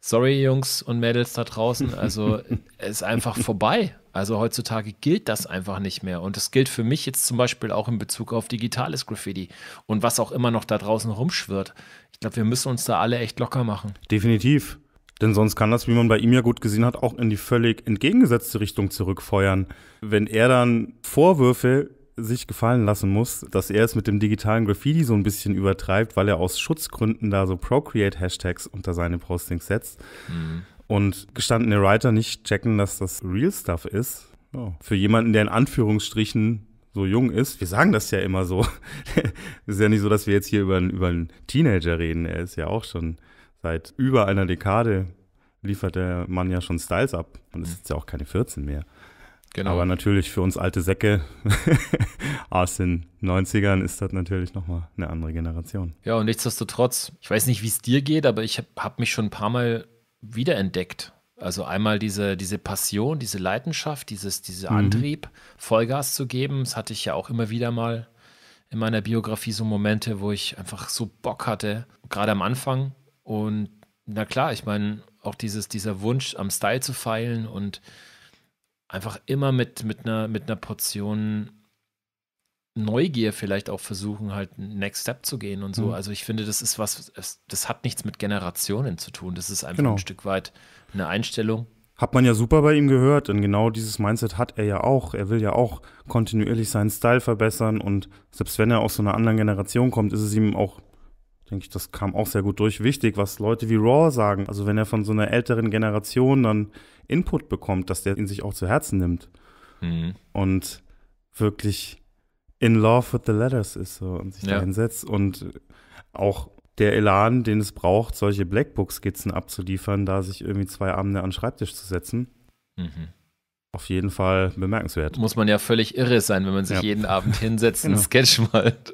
sorry Jungs und Mädels da draußen, also ist einfach vorbei. Also heutzutage gilt das einfach nicht mehr. Und das gilt für mich jetzt zum Beispiel auch in Bezug auf digitales Graffiti und was auch immer noch da draußen rumschwirrt. Ich glaube, wir müssen uns da alle echt locker machen. Definitiv. Denn sonst kann das, wie man bei ihm ja gut gesehen hat, auch in die völlig entgegengesetzte Richtung zurückfeuern. Wenn er dann Vorwürfe sich gefallen lassen muss, dass er es mit dem digitalen Graffiti so ein bisschen übertreibt, weil er aus Schutzgründen da so Procreate-Hashtags unter seine Postings setzt. Mhm. Und gestandene Writer nicht checken, dass das Real Stuff ist. Oh. Für jemanden, der in Anführungsstrichen so jung ist, wir sagen das ja immer so. es ist ja nicht so, dass wir jetzt hier über über einen Teenager reden. Er ist ja auch schon seit über einer Dekade liefert der Mann ja schon Styles ab und mhm. ist jetzt ja auch keine 14 mehr. Genau. Aber natürlich für uns alte Säcke aus den 90ern ist das natürlich nochmal eine andere Generation. Ja, und nichtsdestotrotz, ich weiß nicht, wie es dir geht, aber ich habe hab mich schon ein paar Mal wiederentdeckt. Also einmal diese, diese Passion, diese Leidenschaft, dieses, dieser mhm. Antrieb, Vollgas zu geben. Das hatte ich ja auch immer wieder mal in meiner Biografie so Momente, wo ich einfach so Bock hatte, gerade am Anfang. Und na klar, ich meine, auch dieses, dieser Wunsch, am Style zu feilen und einfach immer mit, mit, einer, mit einer Portion Neugier vielleicht auch versuchen, halt Next Step zu gehen und so. Mhm. Also ich finde, das ist was, es, das hat nichts mit Generationen zu tun. Das ist einfach genau. ein Stück weit eine Einstellung. Hat man ja super bei ihm gehört, denn genau dieses Mindset hat er ja auch. Er will ja auch kontinuierlich seinen Style verbessern und selbst wenn er aus so einer anderen Generation kommt, ist es ihm auch denke ich, das kam auch sehr gut durch. Wichtig, was Leute wie Raw sagen, also wenn er von so einer älteren Generation dann Input bekommt, dass der ihn sich auch zu Herzen nimmt mhm. und wirklich in love with the letters ist so und sich ja. da hinsetzt und auch der Elan, den es braucht, solche Blackbook-Skizzen abzuliefern, da sich irgendwie zwei Abende an den Schreibtisch zu setzen. Mhm auf jeden Fall bemerkenswert. Muss man ja völlig irre sein, wenn man sich ja. jeden Abend hinsetzt und genau. Sketch malt.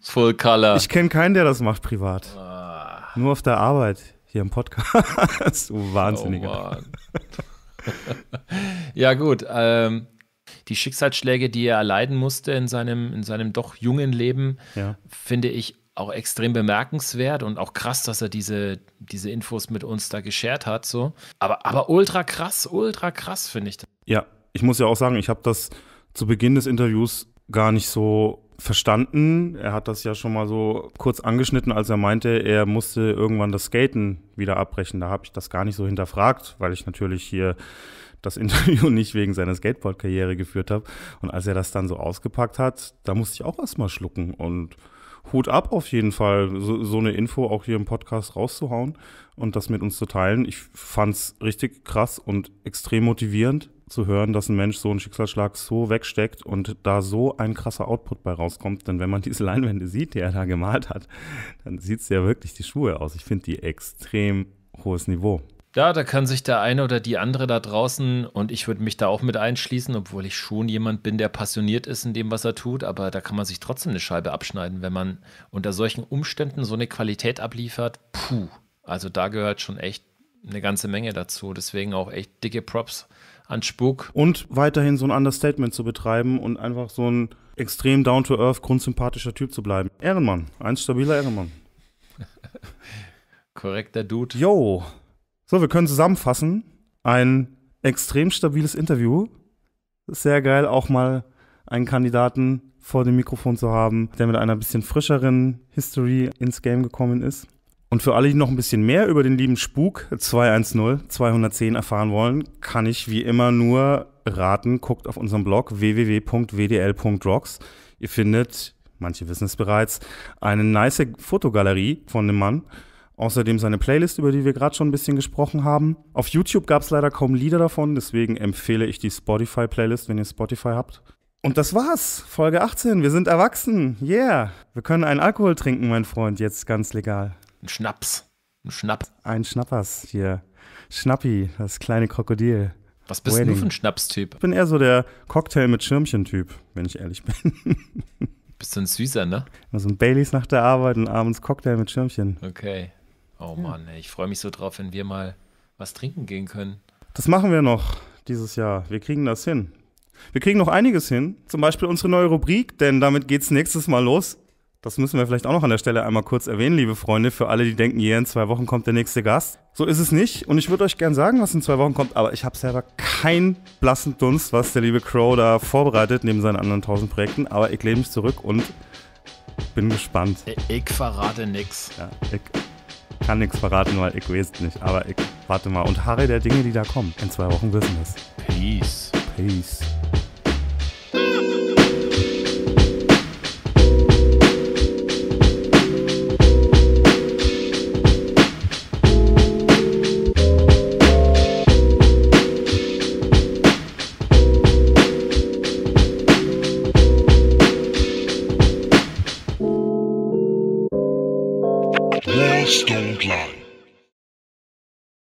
Full Color. Ich kenne keinen, der das macht privat. Ah. Nur auf der Arbeit, hier im Podcast. du Wahnsinniger. Oh ja, gut. Ähm, die Schicksalsschläge, die er erleiden musste in seinem, in seinem doch jungen Leben, ja. finde ich auch extrem bemerkenswert und auch krass, dass er diese, diese Infos mit uns da geshared hat. So. Aber, aber ultra krass, ultra krass, finde ich. Ja, ich muss ja auch sagen, ich habe das zu Beginn des Interviews gar nicht so verstanden. Er hat das ja schon mal so kurz angeschnitten, als er meinte, er musste irgendwann das Skaten wieder abbrechen. Da habe ich das gar nicht so hinterfragt, weil ich natürlich hier das Interview nicht wegen seiner Skateboard-Karriere geführt habe. Und als er das dann so ausgepackt hat, da musste ich auch erstmal schlucken und Hut ab auf jeden Fall, so, so, eine Info auch hier im Podcast rauszuhauen und das mit uns zu teilen. Ich fand es richtig krass und extrem motivierend zu hören, dass ein Mensch so einen Schicksalsschlag so wegsteckt und da so ein krasser Output bei rauskommt. Denn wenn man diese Leinwände sieht, die er da gemalt hat, dann sieht es ja wirklich die Schuhe aus. Ich finde die extrem hohes Niveau. Ja, da kann sich der eine oder die andere da draußen und ich würde mich da auch mit einschließen, obwohl ich schon jemand bin, der passioniert ist in dem, was er tut, aber da kann man sich trotzdem eine Scheibe abschneiden, wenn man unter solchen Umständen so eine Qualität abliefert. Puh, also da gehört schon echt eine ganze Menge dazu, deswegen auch echt dicke Props an Spuk. Und weiterhin so ein Understatement zu betreiben und einfach so ein extrem down-to-earth, grundsympathischer Typ zu bleiben. Ehrenmann, ein stabiler Ehrenmann. Korrekter Dude. Yo, so, wir können zusammenfassen. Ein extrem stabiles Interview. Sehr geil, auch mal einen Kandidaten vor dem Mikrofon zu haben, der mit einer bisschen frischeren History ins Game gekommen ist. Und für alle, die noch ein bisschen mehr über den lieben Spuk 210 210 erfahren wollen, kann ich wie immer nur raten, guckt auf unserem Blog www.wdl.rocks. Ihr findet, manche wissen es bereits, eine nice Fotogalerie von dem Mann Außerdem seine Playlist, über die wir gerade schon ein bisschen gesprochen haben. Auf YouTube gab es leider kaum Lieder davon, deswegen empfehle ich die Spotify-Playlist, wenn ihr Spotify habt. Und das war's. Folge 18. Wir sind erwachsen. Yeah. Wir können einen Alkohol trinken, mein Freund. Jetzt ganz legal. Ein Schnaps. Ein Schnapp. Ein Schnappers hier. Schnappi, das kleine Krokodil. Was bist Waiting. du für ein Schnapstyp? Ich bin eher so der Cocktail mit Schirmchen-Typ, wenn ich ehrlich bin. Bist du ein Süßer, ne? Also ein Baileys nach der Arbeit und abends Cocktail mit Schirmchen. Okay. Oh hm. Mann, ich freue mich so drauf, wenn wir mal was trinken gehen können. Das machen wir noch dieses Jahr. Wir kriegen das hin. Wir kriegen noch einiges hin, zum Beispiel unsere neue Rubrik, denn damit geht's nächstes Mal los. Das müssen wir vielleicht auch noch an der Stelle einmal kurz erwähnen, liebe Freunde, für alle, die denken, je, in zwei Wochen kommt der nächste Gast. So ist es nicht und ich würde euch gern sagen, was in zwei Wochen kommt, aber ich habe selber keinen blassen Dunst, was der liebe Crow da vorbereitet, neben seinen anderen tausend Projekten, aber ich lehne mich zurück und bin gespannt. Ich, verrate nichts. Ja, ich kann nichts verraten, weil ich weiß nicht. Aber ich warte mal. Und harre der Dinge, die da kommen. In zwei Wochen wissen wir es. Peace. Peace.